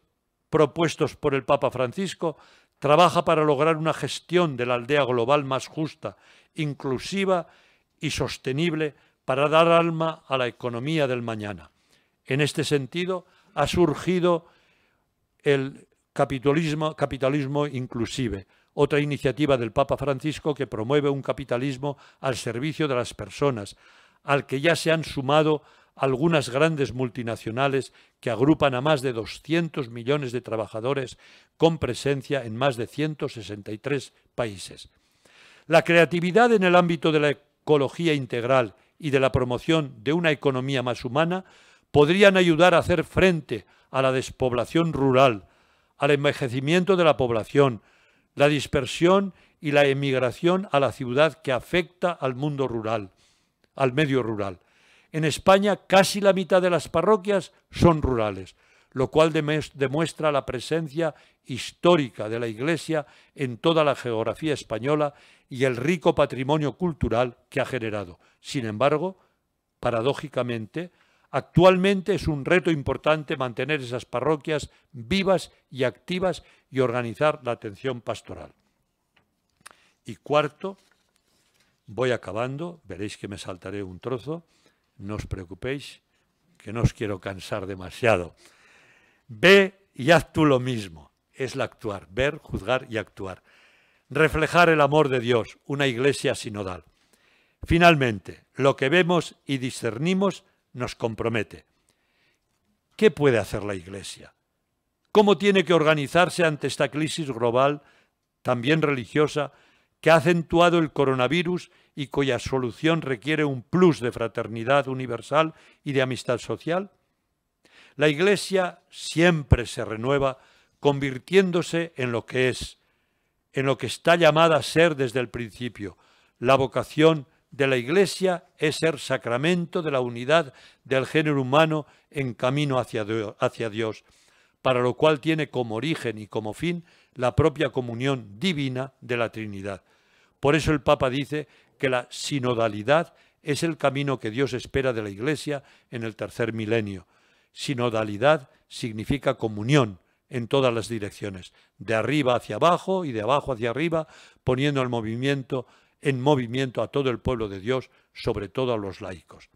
propuestos por el Papa Francisco, trabaja para lograr una gestión de la aldea global más justa inclusiva y sostenible para dar alma a la economía del mañana. En este sentido, ha surgido el capitalismo, inclusive, otra iniciativa del Papa Francisco que promueve un capitalismo al servicio de las personas, al que ya se han sumado algunas grandes multinacionales que agrupan a más de 200 millones de trabajadores con presencia en más de 163 países. La creatividad en el ámbito de la ecología integral y de la promoción de una economía más humana podrían ayudar a hacer frente a la despoblación rural, al envejecimiento de la población, la dispersión y la emigración a la ciudad que afecta al mundo rural, al medio rural. En España casi la mitad de las parroquias son rurales lo cual demuestra la presencia histórica de la Iglesia en toda la geografía española y el rico patrimonio cultural que ha generado. Sin embargo, paradójicamente, actualmente es un reto importante mantener esas parroquias vivas y activas y organizar la atención pastoral. Y cuarto, voy acabando, veréis que me saltaré un trozo, no os preocupéis, que no os quiero cansar demasiado. Ve y haz tú lo mismo. Es la actuar, ver, juzgar y actuar. Reflejar el amor de Dios, una iglesia sinodal. Finalmente, lo que vemos y discernimos nos compromete. ¿Qué puede hacer la Iglesia? ¿Cómo tiene que organizarse ante esta crisis global, también religiosa, que ha acentuado el coronavirus y cuya solución requiere un plus de fraternidad universal y de amistad social? La Iglesia siempre se renueva convirtiéndose en lo que es, en lo que está llamada a ser desde el principio. La vocación de la Iglesia es ser sacramento de la unidad del género humano en camino hacia, hacia Dios, para lo cual tiene como origen y como fin la propia comunión divina de la Trinidad. Por eso el Papa dice que la sinodalidad es el camino que Dios espera de la Iglesia en el tercer milenio, Sinodalidad significa comunión en todas las direcciones, de arriba hacia abajo y de abajo hacia arriba, poniendo el movimiento en movimiento a todo el pueblo de Dios, sobre todo a los laicos.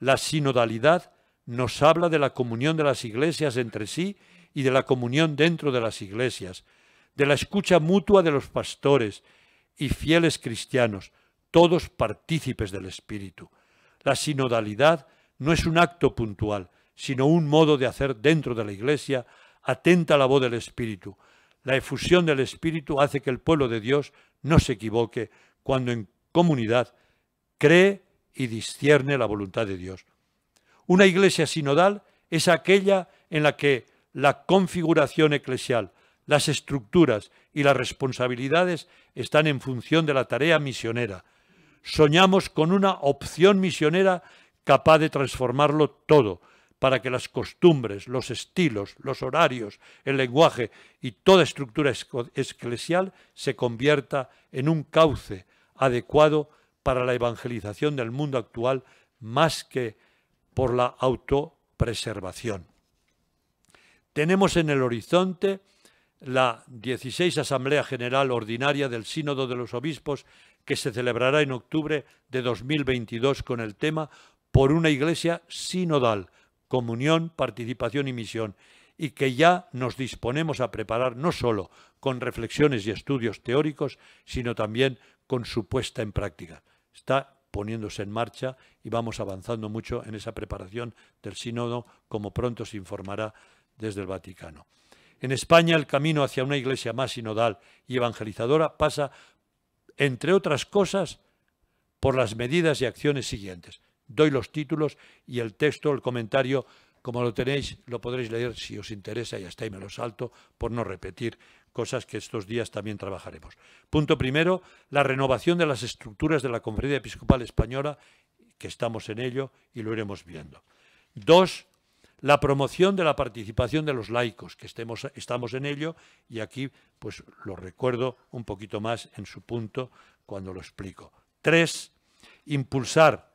La sinodalidad nos habla de la comunión de las iglesias entre sí y de la comunión dentro de las iglesias, de la escucha mutua de los pastores y fieles cristianos, todos partícipes del Espíritu. La sinodalidad no es un acto puntual, sino un modo de hacer dentro de la Iglesia, atenta a la voz del Espíritu. La efusión del Espíritu hace que el pueblo de Dios no se equivoque cuando en comunidad cree y discierne la voluntad de Dios. Una iglesia sinodal es aquella en la que la configuración eclesial, las estructuras y las responsabilidades están en función de la tarea misionera. Soñamos con una opción misionera capaz de transformarlo todo, para que las costumbres, los estilos, los horarios, el lenguaje y toda estructura eclesial se convierta en un cauce adecuado para la evangelización del mundo actual más que por la autopreservación. Tenemos en el horizonte la 16 Asamblea General Ordinaria del Sínodo de los Obispos que se celebrará en octubre de 2022 con el tema Por una Iglesia Sinodal, comunión, participación y misión, y que ya nos disponemos a preparar no solo con reflexiones y estudios teóricos, sino también con su puesta en práctica. Está poniéndose en marcha y vamos avanzando mucho en esa preparación del sínodo, como pronto se informará desde el Vaticano. En España el camino hacia una iglesia más sinodal y evangelizadora pasa, entre otras cosas, por las medidas y acciones siguientes doy los títulos y el texto, el comentario, como lo tenéis, lo podréis leer si os interesa y hasta ahí me lo salto por no repetir cosas que estos días también trabajaremos. Punto primero, la renovación de las estructuras de la Conferencia Episcopal Española, que estamos en ello y lo iremos viendo. Dos, la promoción de la participación de los laicos, que estemos, estamos en ello y aquí pues lo recuerdo un poquito más en su punto cuando lo explico. Tres, impulsar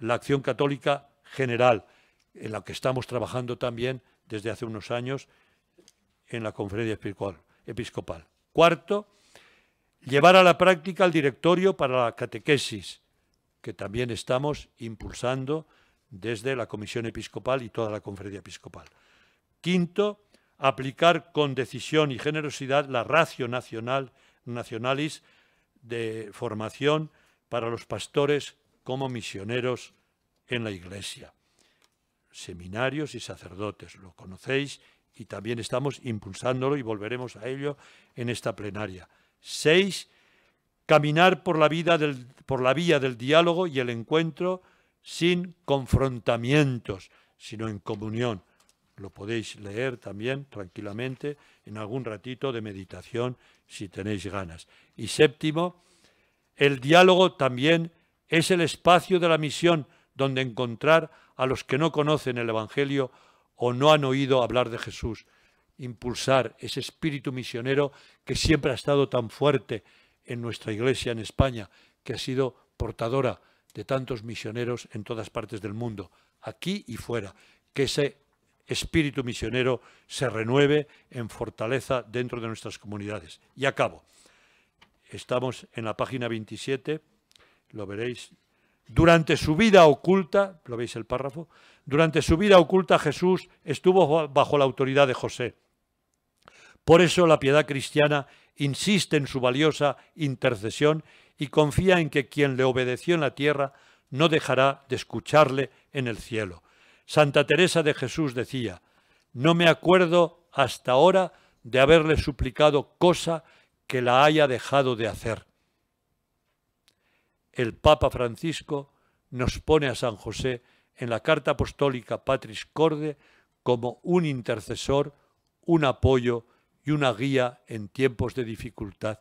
la acción católica general, en la que estamos trabajando también desde hace unos años en la conferencia episcopal. Cuarto, llevar a la práctica el directorio para la catequesis, que también estamos impulsando desde la comisión episcopal y toda la conferencia episcopal. Quinto, aplicar con decisión y generosidad la ratio nacional, nacionalis de formación para los pastores como misioneros en la Iglesia. Seminarios y sacerdotes, lo conocéis y también estamos impulsándolo y volveremos a ello en esta plenaria. Seis, caminar por la, vida por la vía del diálogo y el encuentro sin confrontamientos, sino en comunión. Lo podéis leer también tranquilamente en algún ratito de meditación si tenéis ganas. Y séptimo, el diálogo también es el espacio de la misión donde encontrar a los que no conocen el Evangelio o no han oído hablar de Jesús. Impulsar ese espíritu misionero que siempre ha estado tan fuerte en nuestra iglesia en España, que ha sido portadora de tantos misioneros en todas partes del mundo, aquí y fuera. Que ese espíritu misionero se renueve en fortaleza dentro de nuestras comunidades. Y acabo. Estamos en la página 27 lo veréis, durante su vida oculta, lo veis el párrafo, durante su vida oculta Jesús estuvo bajo la autoridad de José. Por eso la piedad cristiana insiste en su valiosa intercesión y confía en que quien le obedeció en la tierra no dejará de escucharle en el cielo. Santa Teresa de Jesús decía, no me acuerdo hasta ahora de haberle suplicado cosa que la haya dejado de hacer el Papa Francisco nos pone a San José en la carta apostólica Patris Corde como un intercesor, un apoyo y una guía en tiempos de dificultad,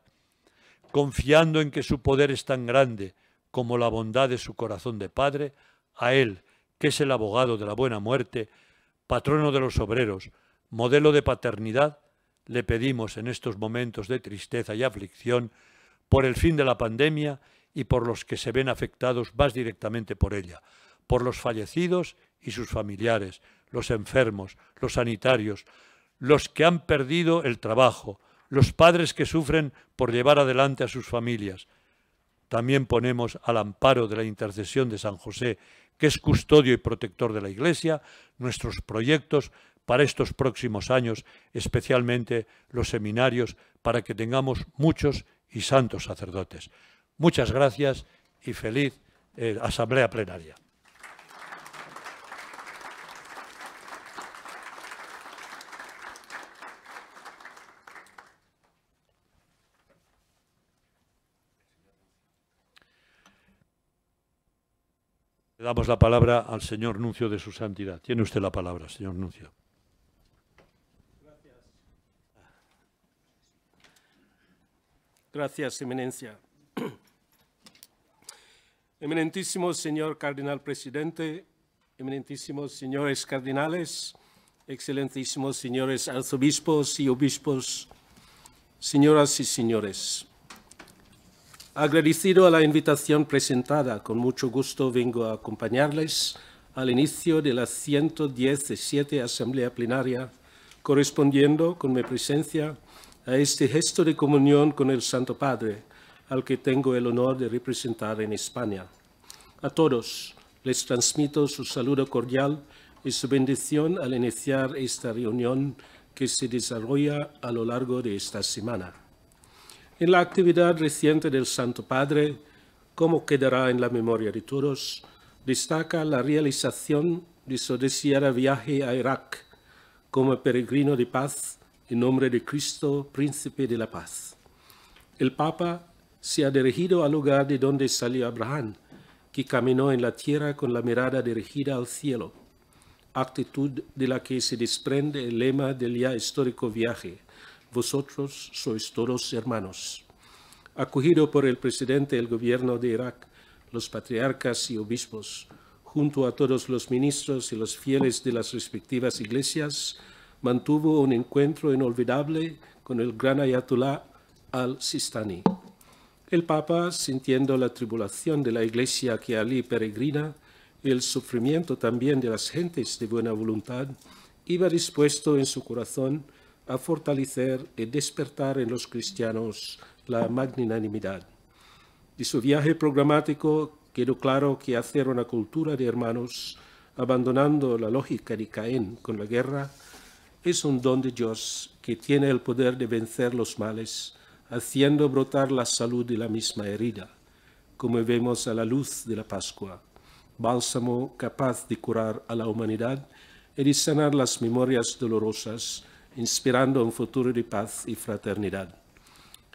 confiando en que su poder es tan grande como la bondad de su corazón de Padre, a él, que es el abogado de la buena muerte, patrono de los obreros, modelo de paternidad, le pedimos en estos momentos de tristeza y aflicción, por el fin de la pandemia y por los que se ven afectados más directamente por ella, por los fallecidos y sus familiares, los enfermos, los sanitarios, los que han perdido el trabajo, los padres que sufren por llevar adelante a sus familias. También ponemos al amparo de la intercesión de San José, que es custodio y protector de la Iglesia, nuestros proyectos para estos próximos años, especialmente los seminarios, para que tengamos muchos y santos sacerdotes. Muchas gracias y feliz eh, Asamblea Plenaria. Le damos la palabra al señor Nuncio de su Santidad. Tiene usted la palabra, señor Nuncio. Gracias. Gracias, Eminencia. Eminentísimo señor Cardinal Presidente, eminentísimos señores cardinales, excelentísimos señores arzobispos y obispos, señoras y señores. Agradecido a la invitación presentada, con mucho gusto vengo a acompañarles al inicio de la 117 Asamblea Plenaria, correspondiendo con mi presencia a este gesto de comunión con el Santo Padre, al que tengo el honor de representar en España. A todos les transmito su saludo cordial y su bendición al iniciar esta reunión que se desarrolla a lo largo de esta semana. En la actividad reciente del Santo Padre, como quedará en la memoria de todos, destaca la realización de su deseada viaje a Irak como peregrino de paz en nombre de Cristo, Príncipe de la Paz. El Papa se ha dirigido al lugar de donde salió Abraham, que caminó en la tierra con la mirada dirigida al cielo, actitud de la que se desprende el lema del ya histórico viaje, vosotros sois todos hermanos. Acogido por el presidente del gobierno de Irak, los patriarcas y obispos, junto a todos los ministros y los fieles de las respectivas iglesias, mantuvo un encuentro inolvidable con el gran ayatolá al-Sistani. El Papa, sintiendo la tribulación de la iglesia que allí peregrina, el sufrimiento también de las gentes de buena voluntad, iba dispuesto en su corazón a fortalecer y despertar en los cristianos la magnanimidad. De su viaje programático quedó claro que hacer una cultura de hermanos, abandonando la lógica de Caín con la guerra, es un don de Dios que tiene el poder de vencer los males haciendo brotar la salud de la misma herida, como vemos a la luz de la Pascua, bálsamo capaz de curar a la humanidad y de sanar las memorias dolorosas, inspirando un futuro de paz y fraternidad.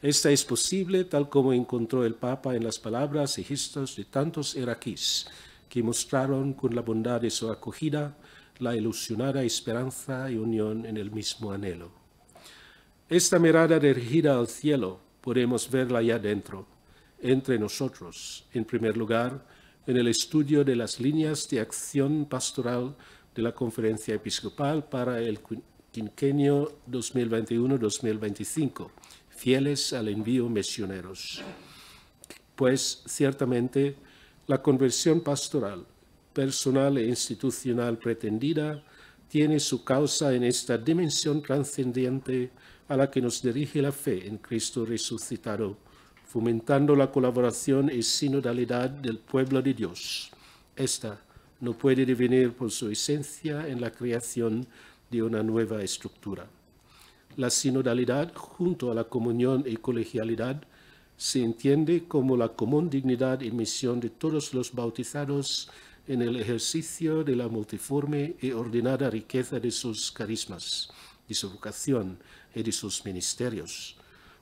Esta es posible tal como encontró el Papa en las palabras y gestos de tantos iraquíes que mostraron con la bondad de su acogida la ilusionada esperanza y unión en el mismo anhelo. Esta mirada dirigida al cielo podemos verla ya dentro, entre nosotros, en primer lugar, en el estudio de las líneas de acción pastoral de la Conferencia Episcopal para el quinquenio 2021-2025, fieles al envío misioneros. Pues ciertamente la conversión pastoral, personal e institucional pretendida tiene su causa en esta dimensión trascendente a la que nos dirige la fe en Cristo resucitado, fomentando la colaboración y sinodalidad del pueblo de Dios. Esta no puede devenir por su esencia en la creación de una nueva estructura. La sinodalidad, junto a la comunión y colegialidad, se entiende como la común dignidad y misión de todos los bautizados en el ejercicio de la multiforme y ordenada riqueza de sus carismas, y su vocación, y de sus ministerios.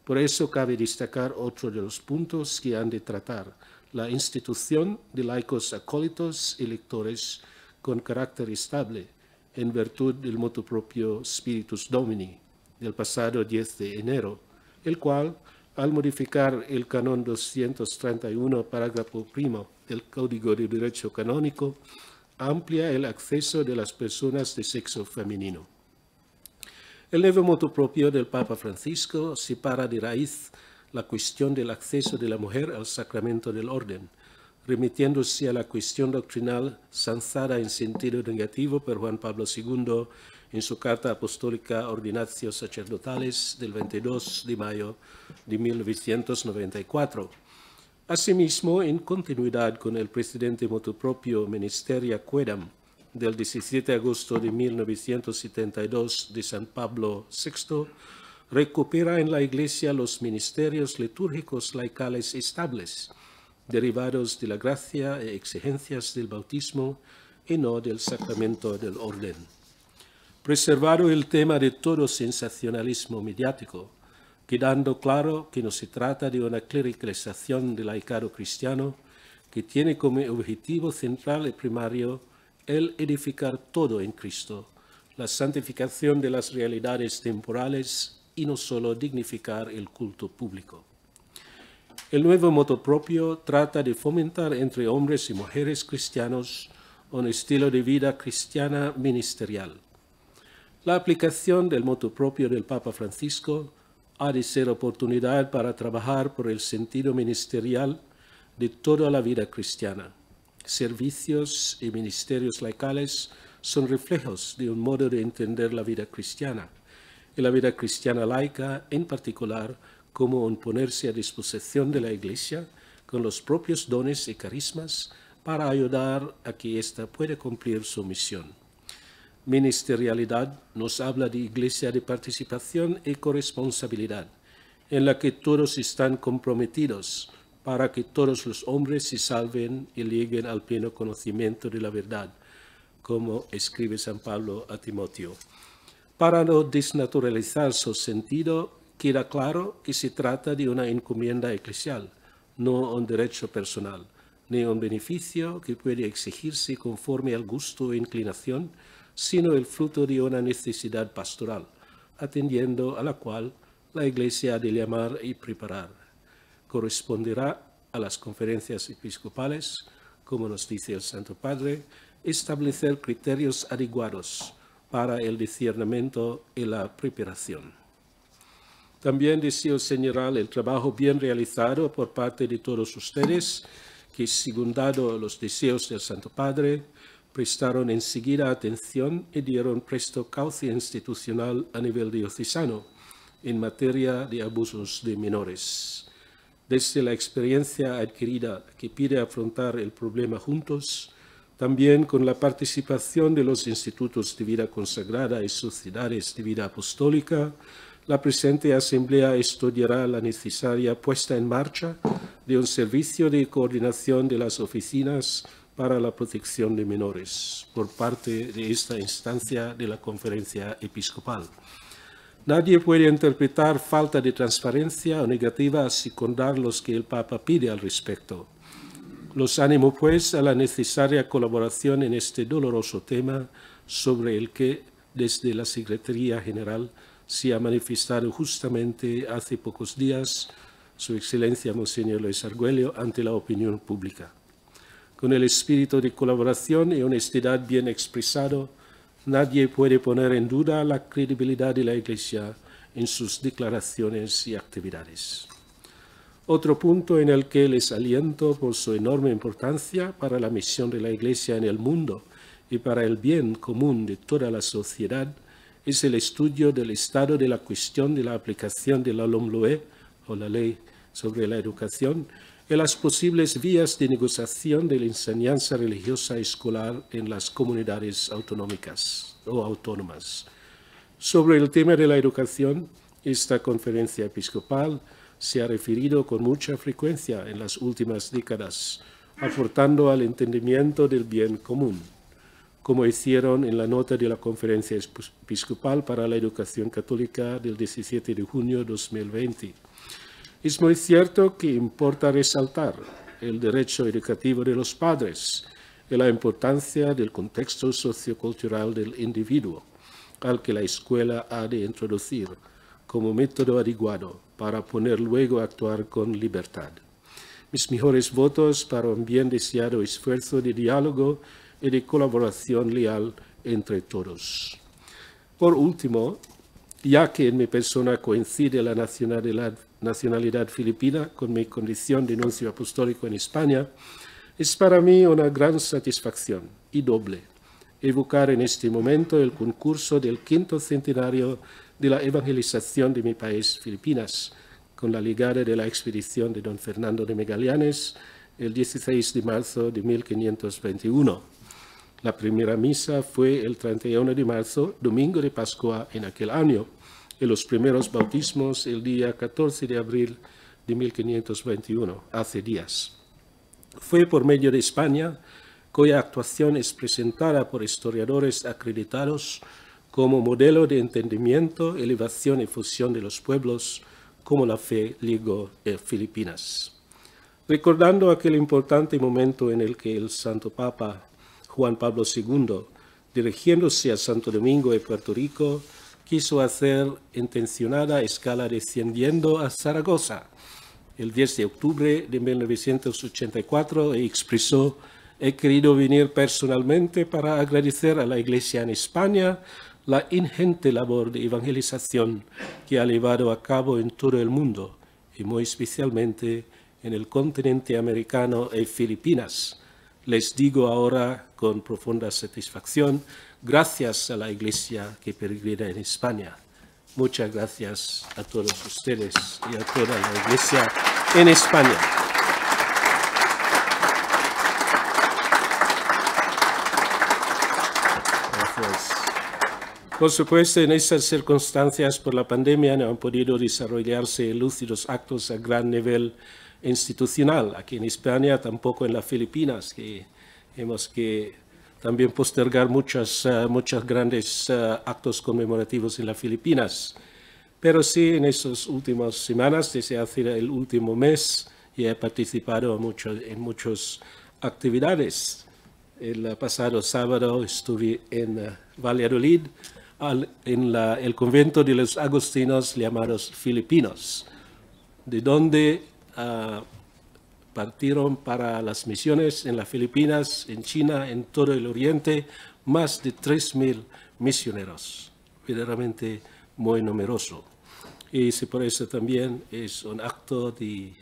Por eso cabe destacar otro de los puntos que han de tratar, la institución de laicos acólitos y lectores con carácter estable, en virtud del motu propio Spiritus Domini, del pasado 10 de enero, el cual, al modificar el canon 231, parágrafo primo del Código de Derecho Canónico, amplia el acceso de las personas de sexo femenino. El nuevo Motu propio del Papa Francisco separa de raíz la cuestión del acceso de la mujer al sacramento del orden, remitiéndose a la cuestión doctrinal sanzada en sentido negativo por Juan Pablo II en su carta apostólica Ordinatio Sacerdotales del 22 de mayo de 1994. Asimismo, en continuidad con el presidente motopropio Ministeria Quedam, del 17 de agosto de 1972 de San Pablo VI recupera en la Iglesia los ministerios litúrgicos laicales estables, derivados de la gracia e exigencias del bautismo y no del sacramento del orden. Preservado el tema de todo sensacionalismo mediático, quedando claro que no se trata de una clericalización del laicado cristiano, que tiene como objetivo central y primario el edificar todo en Cristo, la santificación de las realidades temporales y no solo dignificar el culto público. El nuevo moto propio trata de fomentar entre hombres y mujeres cristianos un estilo de vida cristiana ministerial. La aplicación del moto propio del Papa Francisco ha de ser oportunidad para trabajar por el sentido ministerial de toda la vida cristiana servicios y ministerios laicales son reflejos de un modo de entender la vida cristiana y la vida cristiana laica en particular como un ponerse a disposición de la Iglesia con los propios dones y carismas para ayudar a que ésta pueda cumplir su misión. Ministerialidad nos habla de iglesia de participación y corresponsabilidad, en la que todos están comprometidos para que todos los hombres se salven y lleguen al pleno conocimiento de la verdad, como escribe San Pablo a Timoteo. Para no desnaturalizar su sentido, queda claro que se trata de una encomienda eclesial, no un derecho personal, ni un beneficio que puede exigirse conforme al gusto o inclinación, sino el fruto de una necesidad pastoral, atendiendo a la cual la Iglesia ha de llamar y preparar corresponderá a las conferencias episcopales, como nos dice el Santo Padre, establecer criterios adecuados para el discernimiento y la preparación. También deseo señalar el trabajo bien realizado por parte de todos ustedes, que siguiendo los deseos del Santo Padre, prestaron enseguida atención y dieron presto cauce institucional a nivel diocesano en materia de abusos de menores desde la experiencia adquirida que pide afrontar el problema juntos, también con la participación de los institutos de vida consagrada y sociedades de vida apostólica, la presente Asamblea estudiará la necesaria puesta en marcha de un servicio de coordinación de las oficinas para la protección de menores por parte de esta instancia de la conferencia episcopal. Nadie puede interpretar falta de transparencia o negativa a con los que el Papa pide al respecto. Los animo pues a la necesaria colaboración en este doloroso tema sobre el que desde la Secretaría General se ha manifestado justamente hace pocos días Su Excelencia Monseñor Luis Arguello ante la opinión pública. Con el espíritu de colaboración y honestidad bien expresado, Nadie puede poner en duda la credibilidad de la Iglesia en sus declaraciones y actividades. Otro punto en el que les aliento por su enorme importancia para la misión de la Iglesia en el mundo y para el bien común de toda la sociedad es el estudio del estado de la cuestión de la aplicación de la LOMLOE o la Ley sobre la Educación en las posibles vías de negociación de la enseñanza religiosa escolar en las comunidades autonómicas o autónomas. Sobre el tema de la educación, esta conferencia episcopal se ha referido con mucha frecuencia en las últimas décadas, aportando al entendimiento del bien común, como hicieron en la nota de la Conferencia Episcopal para la Educación Católica del 17 de junio de 2020 es muy cierto que importa resaltar el derecho educativo de los padres y la importancia del contexto sociocultural del individuo al que la escuela ha de introducir como método adecuado para poner luego a actuar con libertad. Mis mejores votos para un bien deseado esfuerzo de diálogo y de colaboración leal entre todos. Por último, ya que en mi persona coincide la nacionalidad nacionalidad filipina con mi condición de nuncio apostólico en España, es para mí una gran satisfacción y doble evocar en este momento el concurso del quinto centenario de la evangelización de mi país, Filipinas, con la ligada de la expedición de don Fernando de Megalianes el 16 de marzo de 1521. La primera misa fue el 31 de marzo, domingo de Pascua en aquel año los primeros bautismos el día 14 de abril de 1521, hace días. Fue por medio de España, cuya actuación es presentada por historiadores acreditados como modelo de entendimiento, elevación y fusión de los pueblos, como la fe ligó en Filipinas. Recordando aquel importante momento en el que el Santo Papa Juan Pablo II, dirigiéndose a Santo Domingo y Puerto Rico, quiso hacer intencionada escala descendiendo a Zaragoza el 10 de octubre de 1984 y expresó, he querido venir personalmente para agradecer a la Iglesia en España la ingente labor de evangelización que ha llevado a cabo en todo el mundo y muy especialmente en el continente americano y Filipinas. Les digo ahora con profunda satisfacción Gracias a la Iglesia que peregrina en España. Muchas gracias a todos ustedes y a toda la Iglesia en España. Gracias. Por supuesto, en estas circunstancias por la pandemia no han podido desarrollarse lúcidos actos a gran nivel institucional, aquí en España, tampoco en las Filipinas, que hemos que también postergar muchos eh, muchas grandes eh, actos conmemorativos en las Filipinas. Pero sí, en esas últimas semanas, desde hace el último mes, y he participado mucho, en muchas actividades. El pasado sábado estuve en eh, Valladolid, en el convento de los agustinos llamados filipinos, de donde ah, partieron para las misiones en las Filipinas, en China, en todo el Oriente, más de 3.000 misioneros, verdaderamente muy numeroso. Y por eso también es un acto de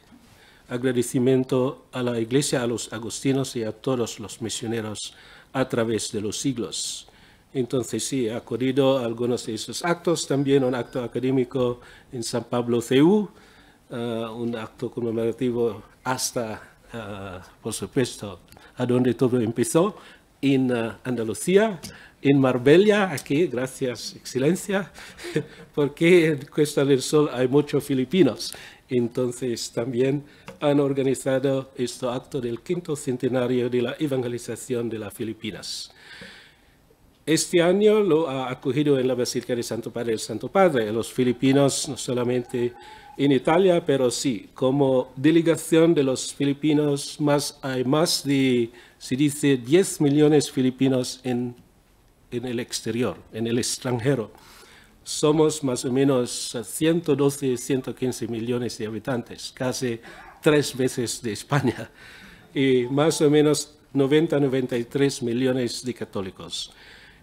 agradecimiento a la Iglesia, a los agustinos y a todos los misioneros a través de los siglos. Entonces sí, ha ocurrido algunos de esos actos, también un acto académico en San Pablo CEU, ah, un acto conmemorativo hasta, eh, por supuesto, a donde todo empezó, en eh, Andalucía, en Marbella, aquí, gracias, Excelencia, porque en Cuesta del Sol hay muchos filipinos. Entonces también han organizado este acto del quinto centenario de la evangelización de las Filipinas. Este año lo ha acogido en la Basílica de Santo Padre el Santo Padre. Los filipinos no solamente en Italia, pero sí, como delegación de los filipinos, más, hay más de, se dice, 10 millones filipinos en, en el exterior, en el extranjero. Somos más o menos 112, 115 millones de habitantes, casi tres veces de España, y más o menos 90, 93 millones de católicos.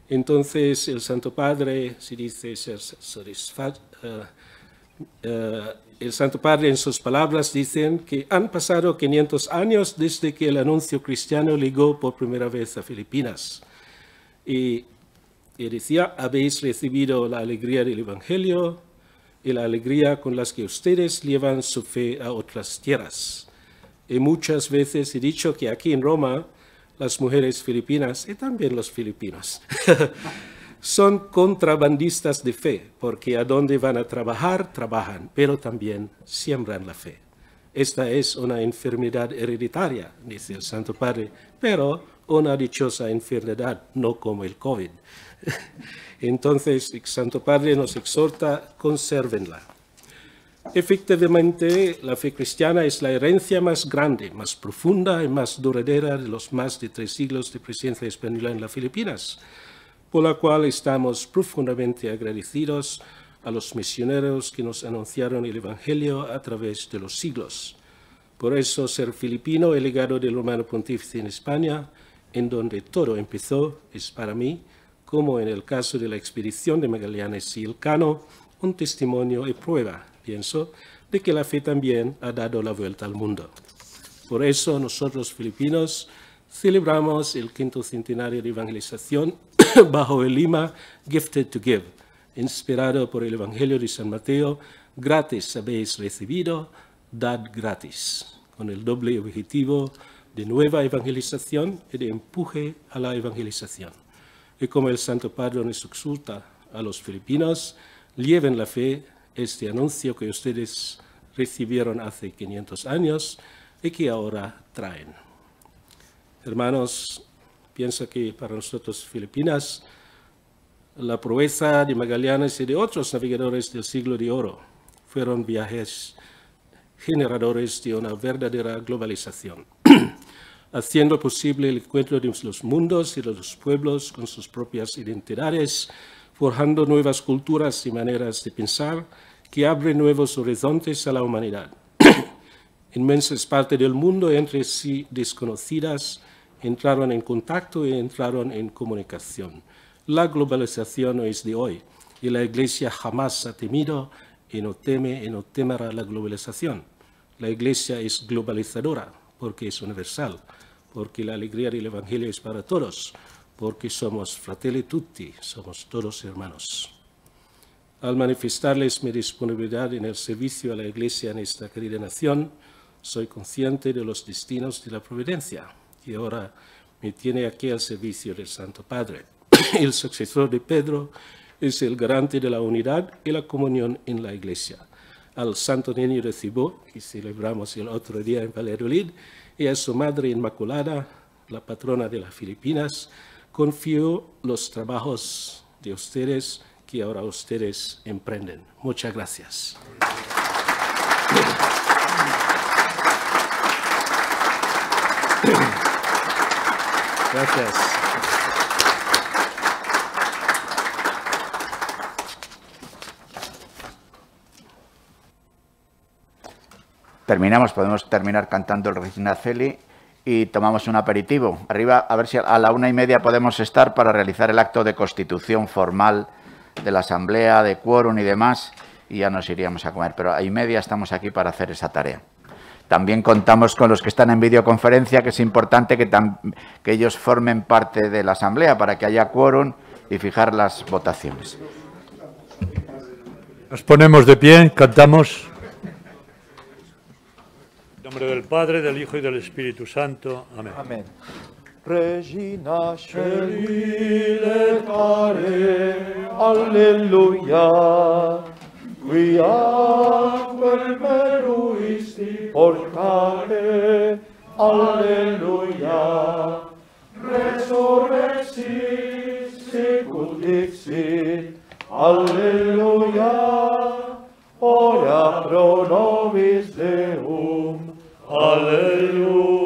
Entonces, el Santo Padre, se dice, es satisfactorio. Eh, eh, el Santo Padre en sus palabras dicen que han pasado 500 años desde que el anuncio cristiano llegó por primera vez a Filipinas. Y, y decía, habéis recibido la alegría del Evangelio y la alegría con las que ustedes llevan su fe a otras tierras. Y muchas veces he dicho que aquí en Roma, las mujeres filipinas y también los filipinos son contrabandistas de fe, porque a donde van a trabajar, trabajan, pero también siembran la fe. Esta es una enfermedad hereditaria, dice el Santo Padre, pero una dichosa enfermedad, no como el COVID. Entonces, el Santo Padre nos exhorta, consérvenla. Efectivamente, la fe cristiana es la herencia más grande, más profunda y más duradera de los más de tres siglos de presencia española en las Filipinas por la cual estamos profundamente agradecidos a los misioneros que nos anunciaron el Evangelio a través de los siglos. Por eso ser filipino, el legado del humano pontífice en España, en donde todo empezó, es para mí, como en el caso de la expedición de Magallanes y Elcano, un testimonio y prueba, pienso, de que la fe también ha dado la vuelta al mundo. Por eso nosotros filipinos celebramos el quinto centenario de evangelización bajo el lima Gifted to Give, inspirado por el Evangelio de San Mateo, gratis habéis recibido, dad gratis, con el doble objetivo de nueva evangelización y de empuje a la evangelización. Y como el Santo Padre nos exulta a los filipinos, lleven la fe, este anuncio que ustedes recibieron hace 500 años y que ahora traen. Hermanos, piensa que para nosotros Filipinas, la proeza de Magallanes y de otros navegadores del siglo de oro fueron viajes generadores de una verdadera globalización, haciendo posible el encuentro de los mundos y de los pueblos con sus propias identidades, forjando nuevas culturas y maneras de pensar que abren nuevos horizontes a la humanidad. Inmensas partes del mundo entre sí desconocidas entraron en contacto y entraron en comunicación. La globalización es de hoy y la Iglesia jamás ha temido y no teme y no temerá la globalización. La Iglesia es globalizadora porque es universal, porque la alegría del Evangelio es para todos, porque somos fratelli tutti, somos todos hermanos. Al manifestarles mi disponibilidad en el servicio a la Iglesia en esta querida nación, soy consciente de los destinos de la providencia y ahora me tiene aquí al servicio del Santo Padre. El sucesor de Pedro es el garante de la unidad y la comunión en la Iglesia. Al Santo Niño de Cibó, que celebramos el otro día en Valladolid, y a su Madre Inmaculada, la patrona de las Filipinas, confío los trabajos de ustedes que ahora ustedes emprenden. Muchas gracias. Gracias. Terminamos, podemos terminar cantando el Regina Celi y tomamos un aperitivo. Arriba, a ver si a la una y media podemos estar para realizar el acto de constitución formal de la asamblea, de quórum y demás, y ya nos iríamos a comer. Pero a y media estamos aquí para hacer esa tarea. También contamos con los que están en videoconferencia, que es importante que, ellos formen parte de la Asamblea para que haya quórum y fijar las votaciones. Nos ponemos de pie, cantamos. En nombre del Padre, del Hijo y del Espíritu Santo. Amén. Amén. Regina qui aquel meruisti portare, alleluia, resurrexit, sicut dixit, alleluia, ora pro nobis Deum, alleluia.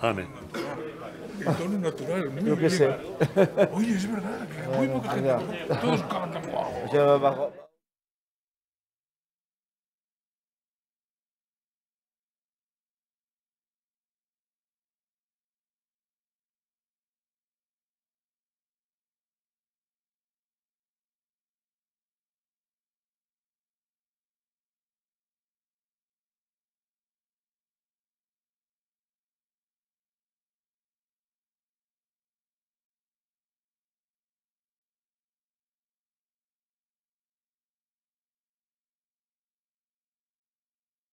Amén. El tono natural. No Yo qué sé. Oye, es verdad, que muy poca gente. Ah, Todos cantan.